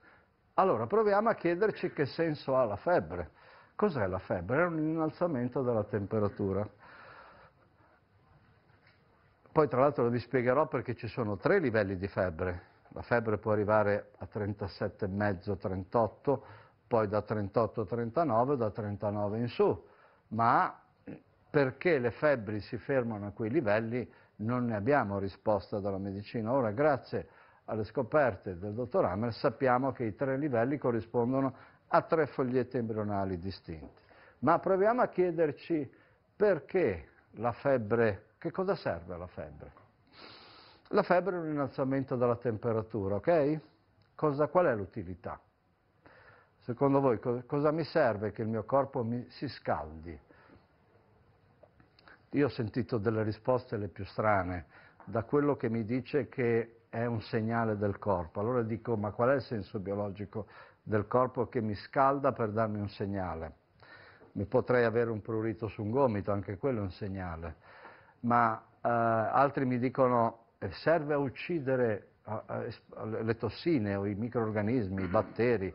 Allora proviamo a chiederci che senso ha la febbre. Cos'è la febbre? È un innalzamento della temperatura. Poi tra l'altro vi spiegherò perché ci sono tre livelli di febbre. La febbre può arrivare a 37,5-38, poi da 38-39, da 39 in su, ma perché le febbri si fermano a quei livelli non ne abbiamo risposta dalla medicina. Ora, grazie alle scoperte del dottor Hammer, sappiamo che i tre livelli corrispondono a tre fogliette embrionali distinti. Ma proviamo a chiederci perché la febbre che cosa serve la febbre? La febbre è un innalzamento della temperatura, ok? Cosa, qual è l'utilità? Secondo voi co- cosa mi serve che il mio corpo mi, si scaldi? Io ho sentito delle risposte le più strane, da quello che mi dice che è un segnale del corpo. Allora dico, ma qual è il senso biologico del corpo che mi scalda per darmi un segnale? Mi potrei avere un prurito su un gomito, anche quello è un segnale ma eh, altri mi dicono eh, serve a uccidere le tossine o i microorganismi, i mm-hmm. batteri.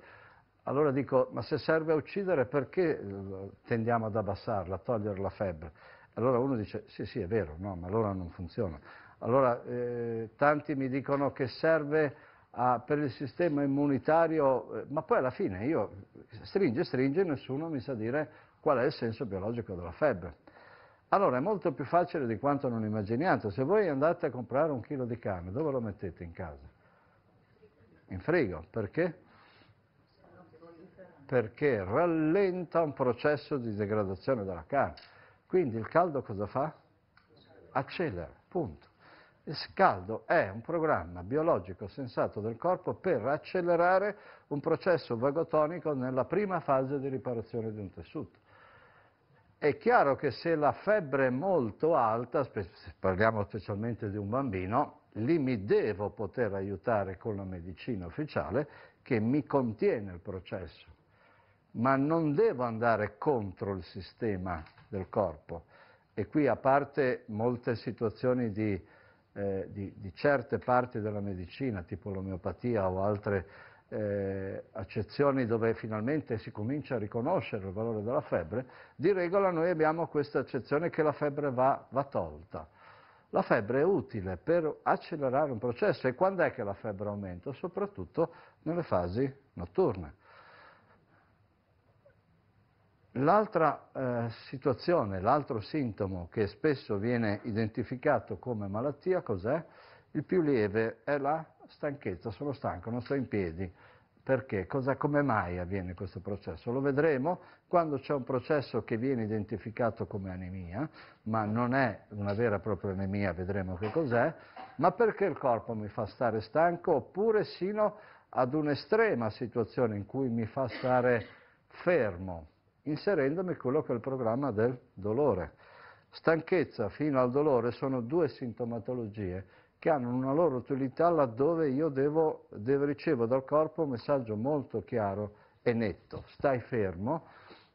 Allora dico, ma se serve a uccidere perché eh, tendiamo ad abbassarla, a togliere la febbre? Allora uno dice, sì sì è vero, no, ma allora non funziona. Allora eh, tanti mi dicono che serve a, per il sistema immunitario, eh, ma poi alla fine io stringe, stringe, nessuno mi sa dire qual è il senso biologico della febbre. Allora è molto più facile di quanto non immaginiate. Se voi andate a comprare un chilo di carne, dove lo mettete in casa? In frigo. Perché? Perché rallenta un processo di degradazione della carne. Quindi il caldo cosa fa? Accelera, punto. Il caldo è un programma biologico sensato del corpo per accelerare un processo vagotonico nella prima fase di riparazione di un tessuto. È chiaro che se la febbre è molto alta, parliamo specialmente di un bambino, lì mi devo poter aiutare con la medicina ufficiale che mi contiene il processo, ma non devo andare contro il sistema del corpo. E qui a parte molte situazioni di, eh, di, di certe parti della medicina, tipo l'omeopatia o altre eh, accezioni dove finalmente si comincia a riconoscere il valore della febbre, di regola noi abbiamo questa accezione che la febbre va, va tolta. La febbre è utile per accelerare un processo e quando è che la febbre aumenta? Soprattutto nelle fasi notturne. L'altra eh, situazione, l'altro sintomo che spesso viene identificato come malattia, cos'è? Il più lieve è la stanchezza, sono stanco, non sto in piedi. Perché? Cosa, come mai avviene questo processo? Lo vedremo quando c'è un processo che viene identificato come anemia, ma non è una vera e propria anemia, vedremo che cos'è, ma perché il corpo mi fa stare stanco oppure sino ad un'estrema situazione in cui mi fa stare fermo, inserendomi quello che è il programma del dolore. Stanchezza fino al dolore sono due sintomatologie che hanno una loro utilità laddove io devo, devo ricevo dal corpo un messaggio molto chiaro e netto, stai fermo,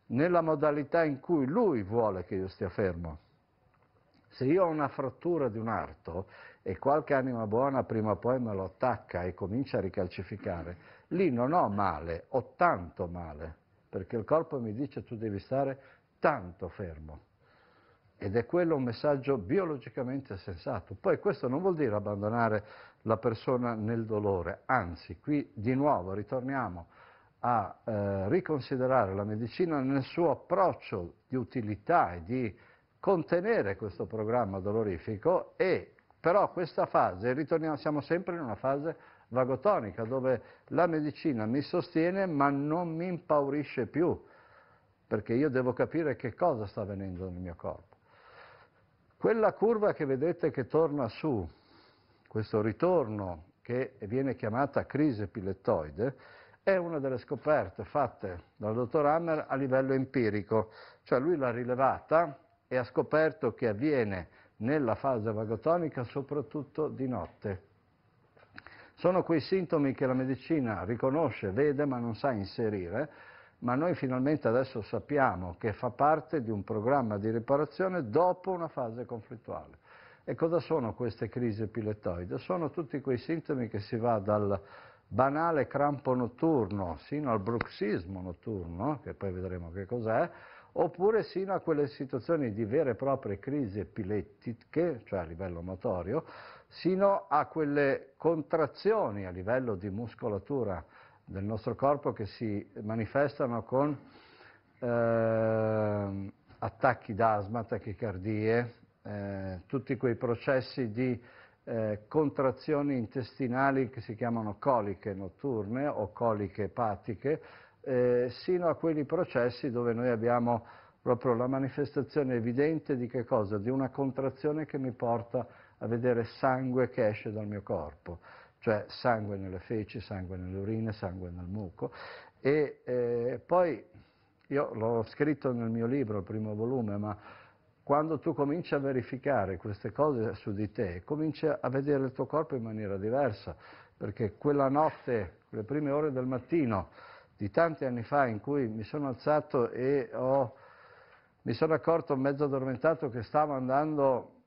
nella modalità in cui lui vuole che io stia fermo. Se io ho una frattura di un arto e qualche anima buona prima o poi me lo attacca e comincia a ricalcificare, lì non ho male, ho tanto male, perché il corpo mi dice tu devi stare tanto fermo. Ed è quello un messaggio biologicamente sensato. Poi questo non vuol dire abbandonare la persona nel dolore, anzi, qui di nuovo ritorniamo a eh, riconsiderare la medicina nel suo approccio di utilità e di contenere questo programma dolorifico e però questa fase, ritorniamo, siamo sempre in una fase vagotonica dove la medicina mi sostiene ma non mi impaurisce più perché io devo capire che cosa sta avvenendo nel mio corpo. Quella curva che vedete che torna su, questo ritorno che viene chiamata crisi epilettoide, è una delle scoperte fatte dal dottor Hammer a livello empirico, cioè lui l'ha rilevata e ha scoperto che avviene nella fase vagotonica soprattutto di notte. Sono quei sintomi che la medicina riconosce, vede ma non sa inserire ma noi finalmente adesso sappiamo che fa parte di un programma di riparazione dopo una fase conflittuale. E cosa sono queste crisi epilettoide? Sono tutti quei sintomi che si va dal banale crampo notturno sino al bruxismo notturno, che poi vedremo che cos'è, oppure sino a quelle situazioni di vere e proprie crisi epilettiche, cioè a livello motorio, sino a quelle contrazioni a livello di muscolatura del nostro corpo che si manifestano con eh, attacchi d'asma, tachicardie, eh, tutti quei processi di eh, contrazioni intestinali che si chiamano coliche notturne o coliche epatiche, eh, sino a quei processi dove noi abbiamo proprio la manifestazione evidente di che cosa? Di una contrazione che mi porta a vedere sangue che esce dal mio corpo cioè sangue nelle feci, sangue nelle urine, sangue nel muco. E eh, poi io l'ho scritto nel mio libro, il primo volume, ma quando tu cominci a verificare queste cose su di te, cominci a vedere il tuo corpo in maniera diversa, perché quella notte, le prime ore del mattino di tanti anni fa in cui mi sono alzato e ho, mi sono accorto mezzo addormentato che stavo andando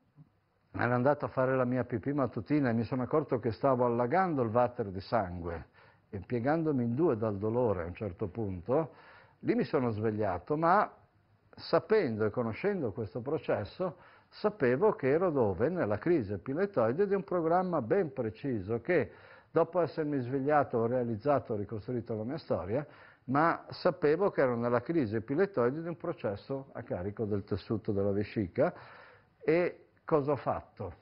Ero andato a fare la mia pipì mattutina e mi sono accorto che stavo allagando il water di sangue e piegandomi in due dal dolore a un certo punto, lì mi sono svegliato, ma sapendo e conoscendo questo processo, sapevo che ero dove? Nella crisi epiletoide di un programma ben preciso che dopo essermi svegliato ho realizzato, ho ricostruito la mia storia, ma sapevo che ero nella crisi epiletoide di un processo a carico del tessuto della vescica e cosa ho fatto?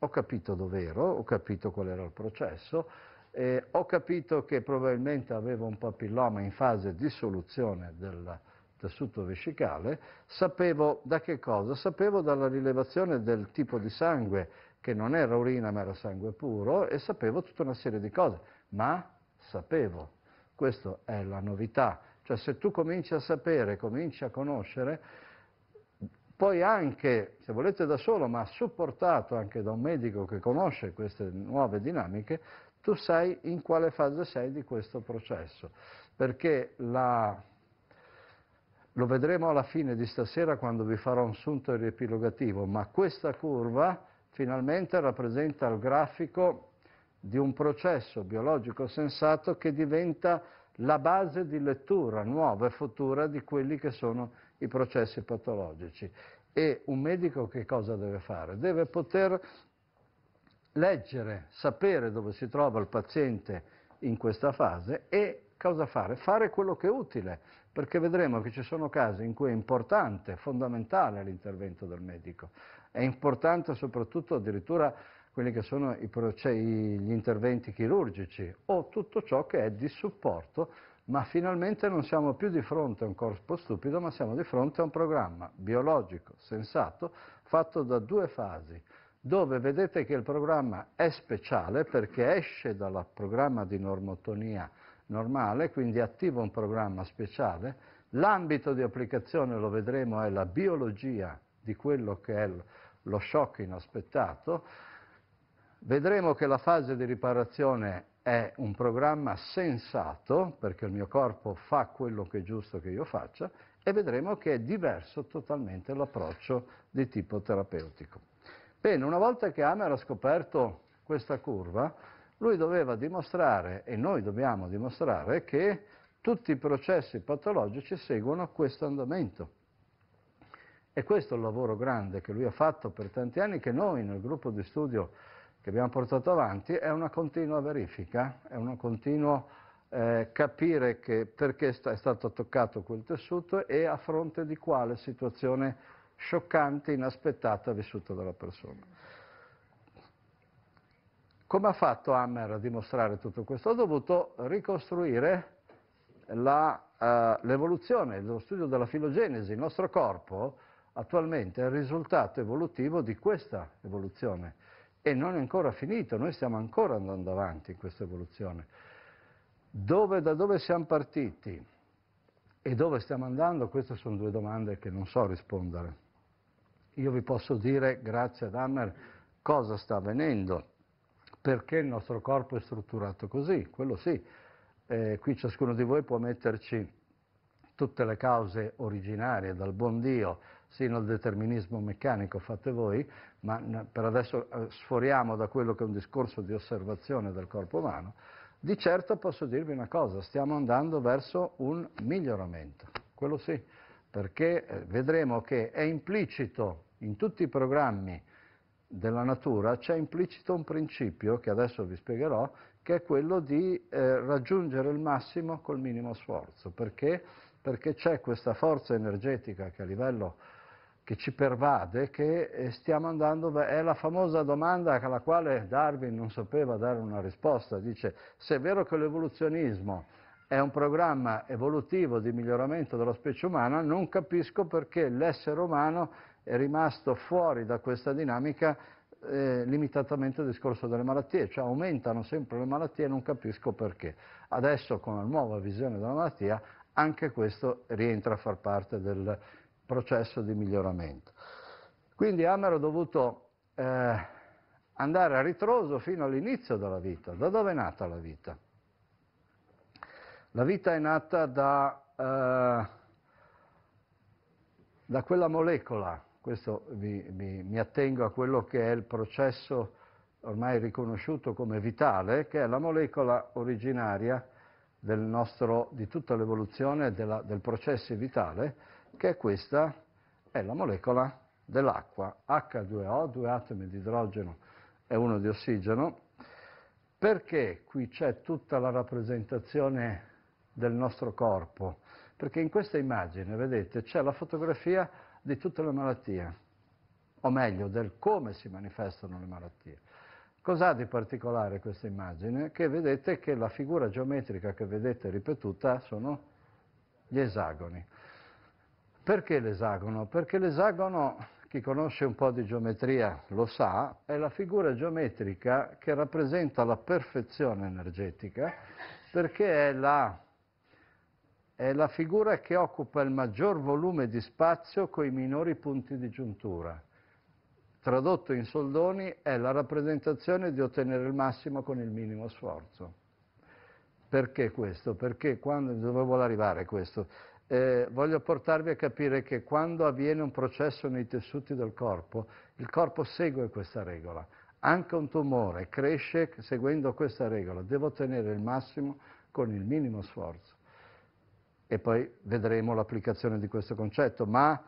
Ho capito dov'ero, ho capito qual era il processo, eh, ho capito che probabilmente avevo un papilloma in fase di soluzione del tessuto vescicale, sapevo da che cosa? Sapevo dalla rilevazione del tipo di sangue, che non era urina ma era sangue puro, e sapevo tutta una serie di cose, ma sapevo. Questa è la novità, cioè se tu cominci a sapere, cominci a conoscere, poi anche, se volete da solo, ma supportato anche da un medico che conosce queste nuove dinamiche, tu sai in quale fase sei di questo processo, perché la, lo vedremo alla fine di stasera quando vi farò un sunto riepilogativo, ma questa curva finalmente rappresenta il grafico di un processo biologico sensato che diventa la base di lettura nuova e futura di quelli che sono i i processi patologici. E un medico che cosa deve fare? Deve poter leggere, sapere dove si trova il paziente in questa fase e cosa fare? Fare quello che è utile, perché vedremo che ci sono casi in cui è importante, fondamentale l'intervento del medico. È importante soprattutto addirittura quelli che sono i, gli interventi chirurgici o tutto ciò che è di supporto ma finalmente non siamo più di fronte a un corpo stupido, ma siamo di fronte a un programma biologico, sensato, fatto da due fasi, dove vedete che il programma è speciale perché esce dal programma di normotonia normale, quindi attiva un programma speciale, l'ambito di applicazione, lo vedremo, è la biologia di quello che è lo shock inaspettato, vedremo che la fase di riparazione è un programma sensato, perché il mio corpo fa quello che è giusto che io faccia, e vedremo che è diverso totalmente l'approccio di tipo terapeutico. Bene, una volta che Hammer ha scoperto questa curva, lui doveva dimostrare, e noi dobbiamo dimostrare, che tutti i processi patologici seguono questo andamento. E questo è il lavoro grande che lui ha fatto per tanti anni, che noi nel gruppo di studio che abbiamo portato avanti è una continua verifica, è un continuo eh, capire perché è stato toccato quel tessuto e a fronte di quale situazione scioccante, inaspettata vissuta dalla persona. Come ha fatto Hammer a dimostrare tutto questo? Ha dovuto ricostruire eh, l'evoluzione, lo studio della filogenesi. Il nostro corpo attualmente è il risultato evolutivo di questa evoluzione e non è ancora finito, noi stiamo ancora andando avanti in questa evoluzione. Dove, da dove siamo partiti e dove stiamo andando, queste sono due domande che non so rispondere. Io vi posso dire, grazie ad Hammer, cosa sta avvenendo, perché il nostro corpo è strutturato così, quello sì. Eh, qui ciascuno di voi può metterci tutte le cause originarie dal buon Dio sino al determinismo meccanico, fate voi, ma per adesso eh, sforiamo da quello che è un discorso di osservazione del corpo umano, di certo posso dirvi una cosa, stiamo andando verso un miglioramento, quello sì, perché eh, vedremo che è implicito in tutti i programmi della natura c'è implicito un principio che adesso vi spiegherò, che è quello di eh, raggiungere il massimo col minimo sforzo. Perché? Perché c'è questa forza energetica che a livello che ci pervade, che eh, stiamo andando, è la famosa domanda alla quale Darwin non sapeva dare una risposta, dice se è vero che l'evoluzionismo è un programma evolutivo di miglioramento della specie umana, non capisco perché l'essere umano è rimasto fuori da questa dinamica eh, limitatamente al discorso delle malattie, cioè aumentano sempre le malattie e non capisco perché. Adesso con la nuova visione della malattia anche questo rientra a far parte del, processo di miglioramento. Quindi Amaro ha dovuto eh, andare a ritroso fino all'inizio della vita. Da dove è nata la vita? La vita è nata da, eh, da quella molecola, questo mi, mi, mi, attengo a quello che è il processo ormai riconosciuto come vitale, che è la molecola originaria nostro, di tutta l'evoluzione della, del processo vitale, che è questa è la molecola dell'acqua, H2O, due atomi di idrogeno e uno di ossigeno. Perché qui c'è tutta la rappresentazione del nostro corpo? Perché in questa immagine, vedete, c'è la fotografia di tutte le malattie, o meglio, del come si manifestano le malattie. Cos'ha di particolare questa immagine? Che vedete che la figura geometrica che vedete ripetuta sono gli esagoni. Perché l'esagono? Perché l'esagono, chi conosce un po' di geometria lo sa, è la figura geometrica che rappresenta la perfezione energetica perché è la, è la figura che occupa il maggior volume di spazio con i minori punti di giuntura. Tradotto in soldoni è la rappresentazione di ottenere il massimo con il minimo sforzo. Perché questo? Perché quando dove vuole arrivare questo? Eh, voglio portarvi a capire che quando avviene un processo nei tessuti del corpo, il corpo segue questa regola. Anche un tumore cresce seguendo questa regola. Devo ottenere il massimo con il minimo sforzo. E poi vedremo l'applicazione di questo concetto. Ma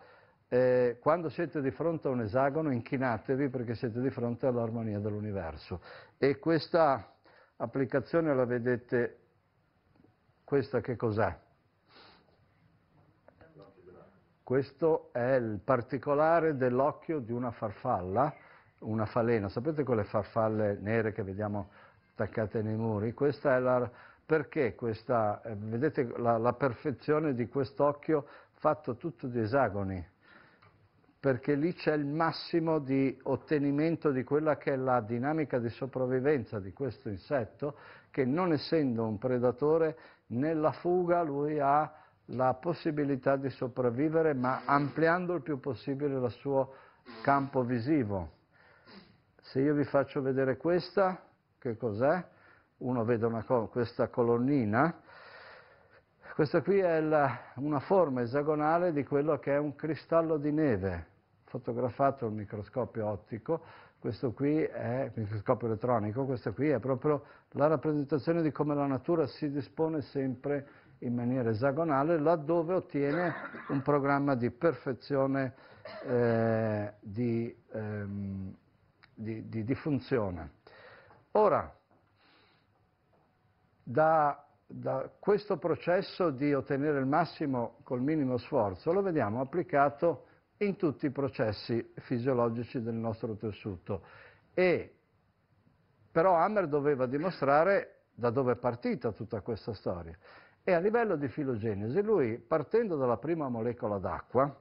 eh, quando siete di fronte a un esagono inchinatevi perché siete di fronte all'armonia dell'universo. E questa applicazione la vedete, questa che cos'è? Questo è il particolare dell'occhio di una farfalla, una falena. Sapete quelle farfalle nere che vediamo attaccate nei muri? Questa è la, perché questa, eh, vedete la, la perfezione di quest'occhio fatto tutto di esagoni, perché lì c'è il massimo di ottenimento di quella che è la dinamica di sopravvivenza di questo insetto, che non essendo un predatore, nella fuga lui ha la possibilità di sopravvivere, ma ampliando il più possibile il suo campo visivo. Se io vi faccio vedere questa, che cos'è? Uno vede co- questa colonnina, questa qui è la, una forma esagonale di quello che è un cristallo di neve fotografato il microscopio ottico, questo qui è il microscopio elettronico, questa qui è proprio la rappresentazione di come la natura si dispone sempre in maniera esagonale laddove ottiene un programma di perfezione eh, di, ehm, di, di, di, funzione. Ora, da, da questo processo di ottenere il massimo col minimo sforzo lo vediamo applicato in tutti i processi fisiologici del nostro tessuto. E, però Hammer doveva dimostrare da dove è partita tutta questa storia. E a livello di filogenesi, lui partendo dalla prima molecola d'acqua,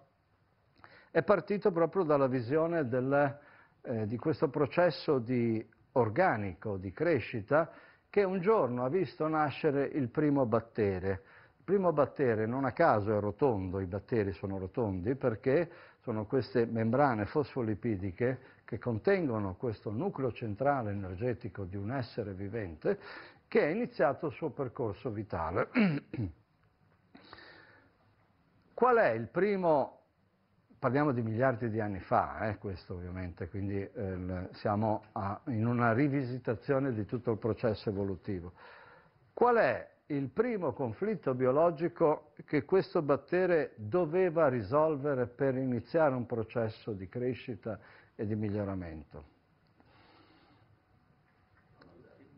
è partito proprio dalla visione del, eh, di questo processo di organico, di crescita, che un giorno ha visto nascere il primo batterio. Il primo batterio non a caso è rotondo, i batteri sono rotondi perché sono queste membrane fosfolipidiche che contengono questo nucleo centrale energetico di un essere vivente che ha iniziato il suo percorso vitale. Qual è il primo, parliamo di miliardi di anni fa, eh, questo ovviamente, quindi eh, siamo a, in una rivisitazione di tutto il processo evolutivo. Qual è il primo conflitto biologico che questo battere doveva risolvere per iniziare un processo di crescita e di miglioramento.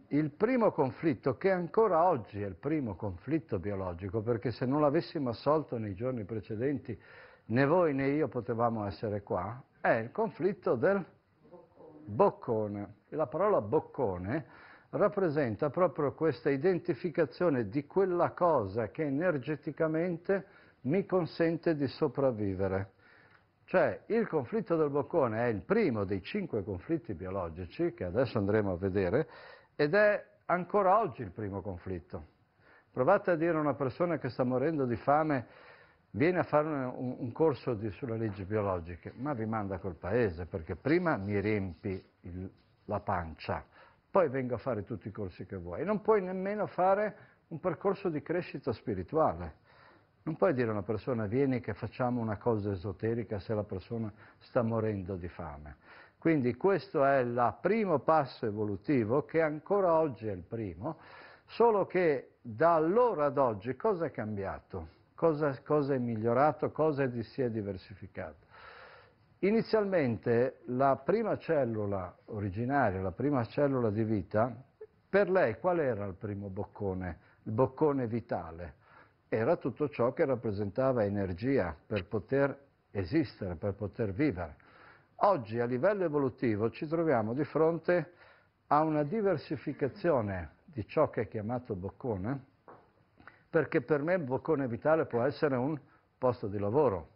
Il primo conflitto, che ancora oggi è il primo conflitto biologico, perché se non l'avessimo assolto nei giorni precedenti, né voi né io potevamo essere qua, è il conflitto del boccone. boccone. La parola boccone rappresenta proprio questa identificazione di quella cosa che energeticamente mi consente di sopravvivere. Cioè il conflitto del boccone è il primo dei cinque conflitti biologici che adesso andremo a vedere ed è ancora oggi il primo conflitto. Provate a dire a una persona che sta morendo di fame vieni a fare un, un corso di, sulle leggi biologiche, ma vi manda col paese perché prima mi riempi il, la pancia poi venga a fare tutti i corsi che vuoi. E non puoi nemmeno fare un percorso di crescita spirituale. Non puoi dire a una persona vieni che facciamo una cosa esoterica se la persona sta morendo di fame. Quindi questo è il primo passo evolutivo che ancora oggi è il primo, solo che da allora ad oggi cosa è cambiato? Cosa, cosa è migliorato? Cosa si è diversificato? Inizialmente la prima cellula originaria, la prima cellula di vita, per lei qual era il primo boccone? Il boccone vitale. Era tutto ciò che rappresentava energia per poter esistere, per poter vivere. Oggi a livello evolutivo ci troviamo di fronte a una diversificazione di ciò che è chiamato boccone, perché per me il boccone vitale può essere un posto di lavoro,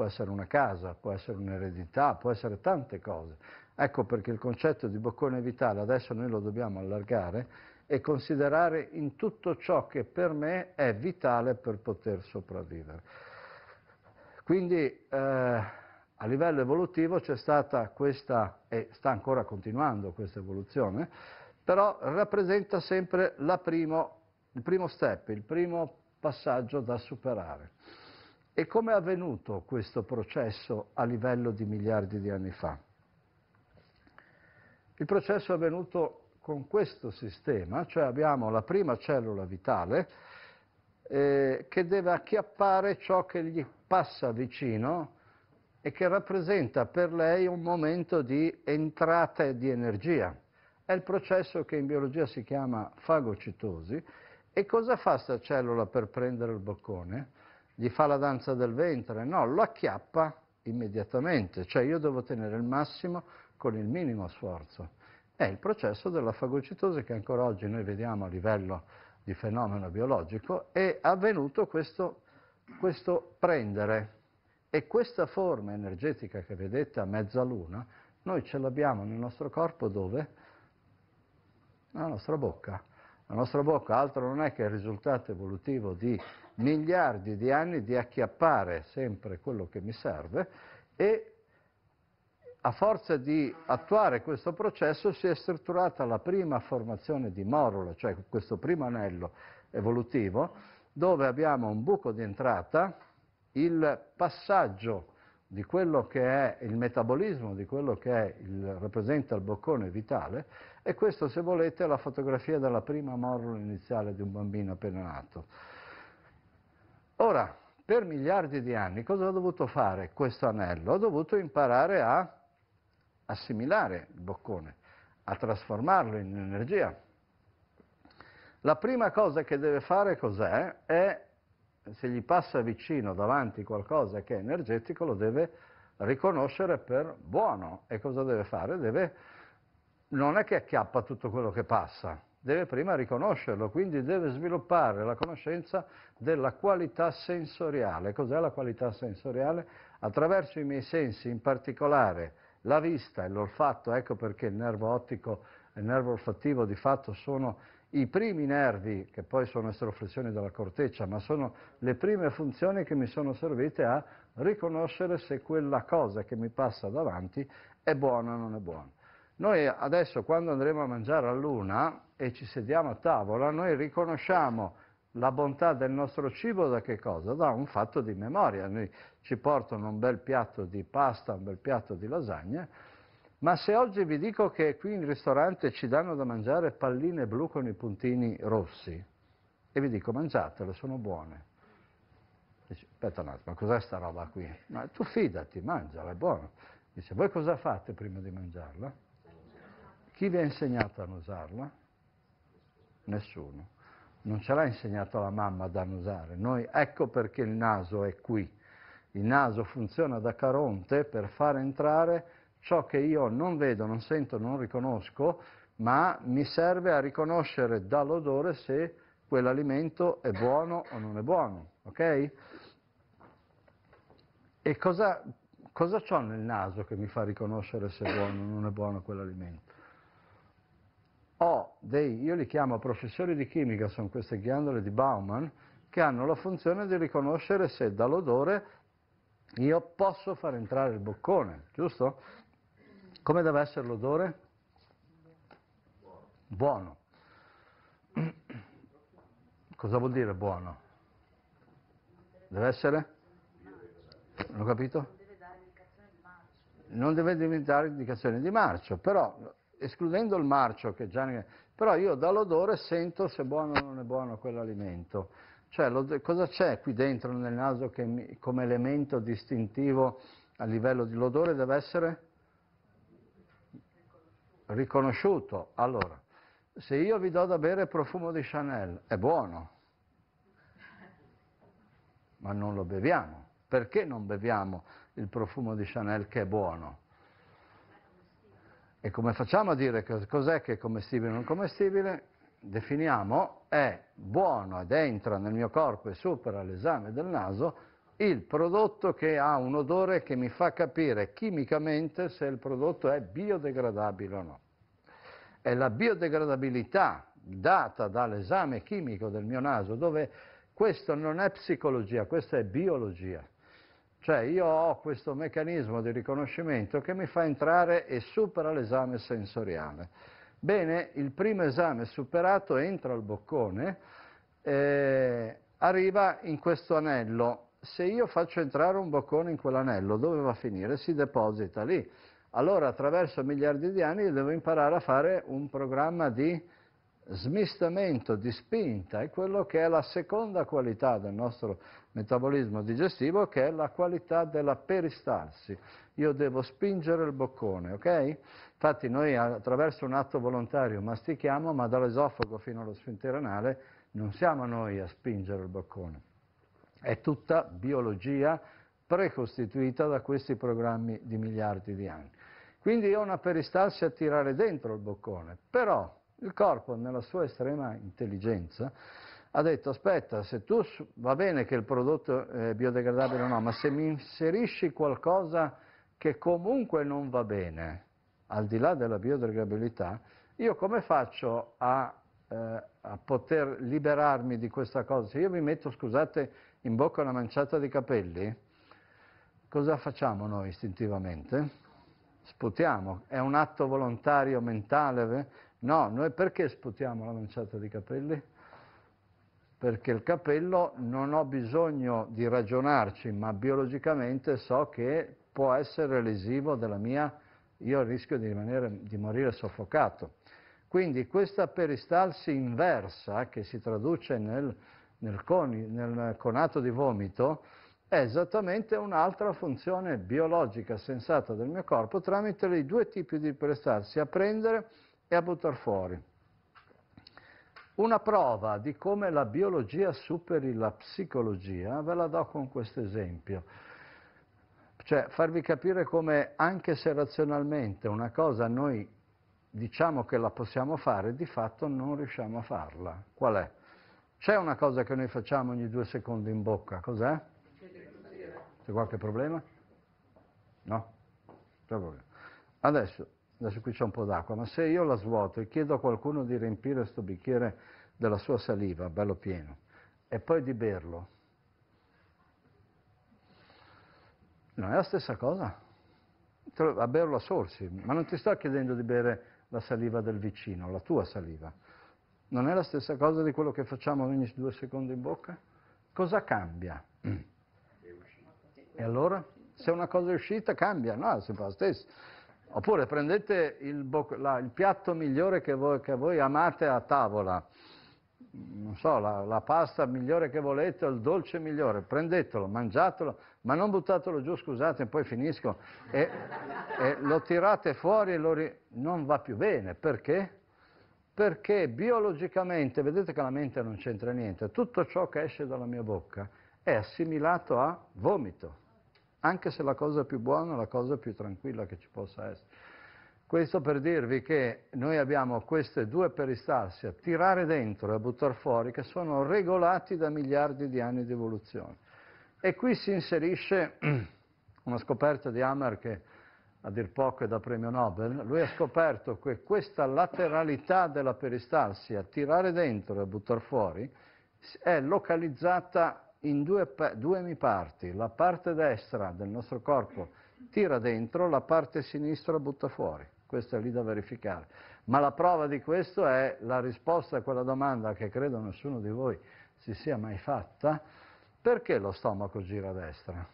può essere una casa, può essere un'eredità, può essere tante cose. Ecco perché il concetto di boccone vitale adesso noi lo dobbiamo allargare e considerare in tutto ciò che per me è vitale per poter sopravvivere. Quindi eh, a livello evolutivo c'è stata questa, e sta ancora continuando questa evoluzione, però rappresenta sempre primo, il primo step, il primo passaggio da superare. E come è avvenuto questo processo a livello di miliardi di anni fa? Il processo è avvenuto con questo sistema, cioè abbiamo la prima cellula vitale eh, che deve acchiappare ciò che gli passa vicino e che rappresenta per lei un momento di entrata di energia. È il processo che in biologia si chiama fagocitosi. E cosa fa questa cellula per prendere il boccone? gli fa la danza del ventre, no, lo acchiappa immediatamente, cioè io devo tenere il massimo con il minimo sforzo. È il processo della fagocitosi che ancora oggi noi vediamo a livello di fenomeno biologico, è avvenuto questo, questo prendere e questa forma energetica che vedete a mezzaluna, noi ce l'abbiamo nel nostro corpo dove? Nella nostra bocca. La nostra bocca altro non è che il risultato evolutivo di miliardi di anni di acchiappare sempre quello che mi serve e a forza di attuare questo processo si è strutturata la prima formazione di morule, cioè questo primo anello evolutivo, dove abbiamo un buco di entrata, il passaggio di quello che è il metabolismo, di quello che il, rappresenta il boccone vitale e questo se volete è la fotografia della prima morula iniziale di un bambino appena nato. Ora, per miliardi di anni cosa ha dovuto fare questo anello? Ha dovuto imparare a assimilare il boccone, a trasformarlo in energia. La prima cosa che deve fare cos'è? È, se gli passa vicino davanti qualcosa che è energetico, lo deve riconoscere per buono. E cosa deve fare? Deve, non è che acchiappa tutto quello che passa, deve prima riconoscerlo, quindi deve sviluppare la conoscenza della qualità sensoriale. Cos'è la qualità sensoriale? Attraverso i miei sensi, in particolare la vista e l'olfatto, ecco perché il nervo ottico e il nervo olfattivo di fatto sono i primi nervi, che poi sono estroflessioni della corteccia, ma sono le prime funzioni che mi sono servite a riconoscere se quella cosa che mi passa davanti è buona o non è buona. Noi adesso quando andremo a mangiare a luna e ci sediamo a tavola, noi riconosciamo la bontà del nostro cibo da che cosa? Da un fatto di memoria. Noi ci portano un bel piatto di pasta, un bel piatto di lasagna, ma se oggi vi dico che qui in ristorante ci danno da mangiare palline blu con i puntini rossi, e vi dico mangiatele, sono buone. Dice, aspetta un attimo, ma cos'è sta roba qui? Ma tu fidati, mangiala, è buona. Dice, voi cosa fate prima di mangiarla? Chi vi ha insegnato a non usarla? Nessuno. Non ce l'ha insegnato la mamma ad annusare. Noi, ecco perché il naso è qui. Il naso funziona da caronte per far entrare ciò che io non vedo, non sento, non riconosco, ma mi serve a riconoscere dall'odore se quell'alimento è buono o non è buono, ok? E cosa, cosa ho nel naso che mi fa riconoscere se è buono o non è buono quell'alimento? ho dei, io li chiamo professori di chimica, sono queste ghiandole di Bauman, che hanno la funzione di riconoscere se dall'odore io posso far entrare il boccone, giusto? Come deve essere l'odore? Buono. Cosa vuol dire buono? Deve essere? Non L'ho capito? Non deve diventare indicazione di marcio, però escludendo il marcio, che già ne... però io dall'odore sento se è buono o non è buono quell'alimento. Cioè, lo, cosa c'è qui dentro nel naso che mi, come elemento distintivo a livello dell'odore deve essere riconosciuto? Allora, se io vi do da bere profumo di Chanel, è buono, ma non lo beviamo. Perché non beviamo il profumo di Chanel che è buono? E come facciamo a dire cos'è che è commestibile o non commestibile? Definiamo è buono ed entra nel mio corpo e supera l'esame del naso il prodotto che ha un odore che mi fa capire chimicamente se il prodotto è biodegradabile o no. È la biodegradabilità data dall'esame chimico del mio naso dove questo non è psicologia, questa è biologia. Cioè io ho questo meccanismo di riconoscimento che mi fa entrare e supera l'esame sensoriale. Bene, il primo esame superato entra al boccone, eh, arriva in questo anello. Se io faccio entrare un boccone in quell'anello, dove va a finire? Si deposita lì. Allora attraverso miliardi di anni devo imparare a fare un programma di smistamento, di spinta, è quello che è la seconda qualità del nostro metabolismo digestivo che è la qualità della peristalsi. Io devo spingere il boccone, ok? Infatti noi attraverso un atto volontario mastichiamo, ma dall'esofago fino allo sfintere anale non siamo noi a spingere il boccone. È tutta biologia precostituita da questi programmi di miliardi di anni. Quindi io ho una peristalsi a tirare dentro il boccone, però il corpo nella sua estrema intelligenza ha detto aspetta, se tu va bene che il prodotto è biodegradabile o no, ma se mi inserisci qualcosa che comunque non va bene, al di là della biodegradabilità, io come faccio a, eh, a poter liberarmi di questa cosa? Se io mi metto, scusate, in bocca una manciata di capelli, cosa facciamo noi istintivamente? Sputiamo, è un atto volontario mentale? No, noi perché sputiamo la manciata di capelli? perché il capello non ho bisogno di ragionarci, ma biologicamente so che può essere lesivo della mia, io rischio di, rimanere, di morire soffocato. Quindi questa peristalsi inversa, che si traduce nel, nel, coni, nel conato di vomito, è esattamente un'altra funzione biologica sensata del mio corpo tramite i due tipi di prestarsi a prendere e a buttare fuori. Una prova di come la biologia superi la psicologia ve la do con questo esempio. Cioè farvi capire come anche se razionalmente una cosa noi diciamo che la possiamo fare, di fatto non riusciamo a farla. Qual è? C'è una cosa che noi facciamo ogni due secondi in bocca, cos'è? C'è qualche problema? No? Adesso, adesso qui c'è un po' d'acqua, ma se io la svuoto e chiedo a qualcuno di riempire questo bicchiere della sua saliva, bello pieno, e poi di berlo, non è la stessa cosa? A berlo a sorsi, ma non ti sto chiedendo di bere la saliva del vicino, la tua saliva. Non è la stessa cosa di quello che facciamo ogni due secondi in bocca? Cosa cambia? E allora? Se una cosa è uscita cambia, no, è sempre la stessa. Oppure prendete il, la, il piatto migliore che voi, che voi, amate a tavola, non so, la, la pasta migliore che volete, il dolce migliore, prendetelo, mangiatelo, ma non buttatelo giù, scusate, poi finisco, e, e lo tirate fuori e lo ri... non va più bene, perché? Perché biologicamente, vedete che la mente non c'entra niente, tutto ciò che esce dalla mia bocca è assimilato a vomito anche se la cosa più buona è la cosa più tranquilla che ci possa essere. Questo per dirvi che noi abbiamo queste due peristalsi, a tirare dentro e a buttare fuori, che sono regolati da miliardi di anni di evoluzione. E qui si inserisce una scoperta di Hammer che a dir poco è da premio Nobel, lui ha scoperto che questa lateralità della peristalsi a tirare dentro e a buttare fuori è localizzata in due, mi parti, la parte destra del nostro corpo tira dentro, la parte sinistra butta fuori. Questo è lì da verificare. Ma la prova di questo è la risposta a quella domanda che credo nessuno di voi si sia mai fatta. Perché lo stomaco gira a destra?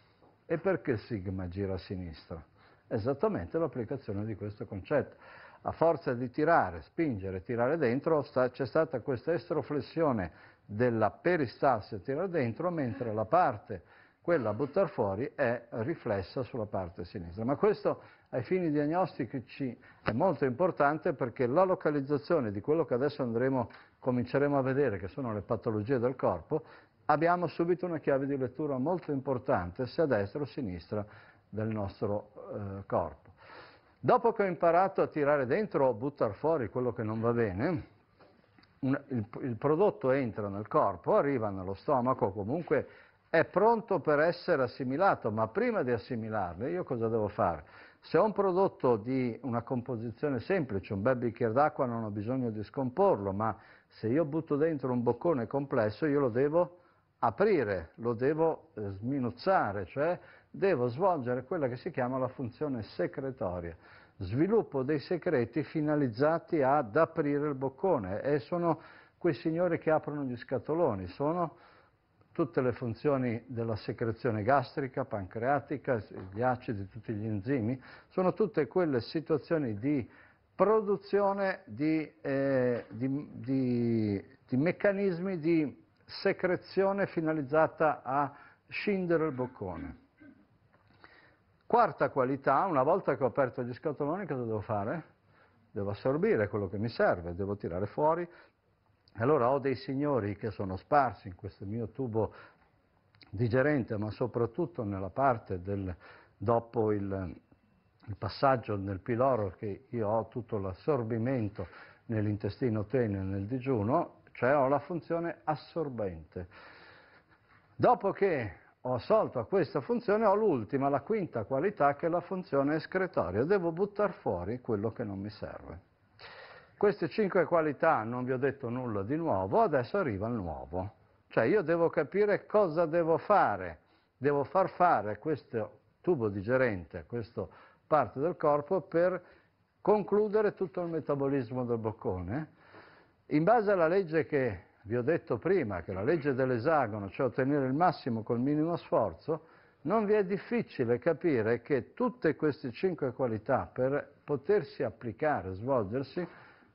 E perché il sigma gira a sinistra? Esattamente l'applicazione di questo concetto. A forza di tirare, spingere, tirare dentro, sta, c'è stata questa estroflessione della peristalsi a tirare dentro, mentre la parte, quella a buttare fuori, è riflessa sulla parte sinistra. Ma questo ai fini diagnostici è molto importante perché la localizzazione di quello che adesso andremo, cominceremo a vedere, che sono le patologie del corpo, abbiamo subito una chiave di lettura molto importante, se a destra o a sinistra del nostro eh, corpo. Dopo che ho imparato a tirare dentro o buttare fuori quello che non va bene, un, il, il prodotto entra nel corpo, arriva nello stomaco, comunque è pronto per essere assimilato, ma prima di assimilarlo io cosa devo fare? Se ho un prodotto di una composizione semplice, un bel bicchiere d'acqua non ho bisogno di scomporlo, ma se io butto dentro un boccone complesso io lo devo aprire, lo devo eh, sminuzzare, cioè devo svolgere quella che si chiama la funzione secretoria sviluppo dei secreti finalizzati ad aprire il boccone e sono quei signori che aprono gli scatoloni, sono tutte le funzioni della secrezione gastrica, pancreatica, gli acidi, tutti gli enzimi, sono tutte quelle situazioni di produzione di, eh, di, di, di meccanismi di secrezione finalizzata a scindere il boccone. Quarta qualità, una volta che ho aperto gli scatoloni, cosa devo fare? Devo assorbire quello che mi serve, devo tirare fuori. Allora ho dei signori che sono sparsi in questo mio tubo digerente, ma soprattutto nella parte del, dopo il, il passaggio nel piloro, che io ho tutto l'assorbimento nell'intestino tenue, nel digiuno, cioè ho la funzione assorbente. Dopo che ho assolto a questa funzione, ho l'ultima, la quinta qualità che è la funzione escretoria, devo buttare fuori quello che non mi serve. Queste cinque qualità non vi ho detto nulla di nuovo, adesso arriva il nuovo. Cioè io devo capire cosa devo fare, devo far fare questo tubo digerente, questa parte del corpo per concludere tutto il metabolismo del boccone. In base alla legge che vi ho detto prima che la legge dell'esagono, cioè ottenere il massimo col minimo sforzo, non vi è difficile capire che tutte queste cinque qualità per potersi applicare, svolgersi,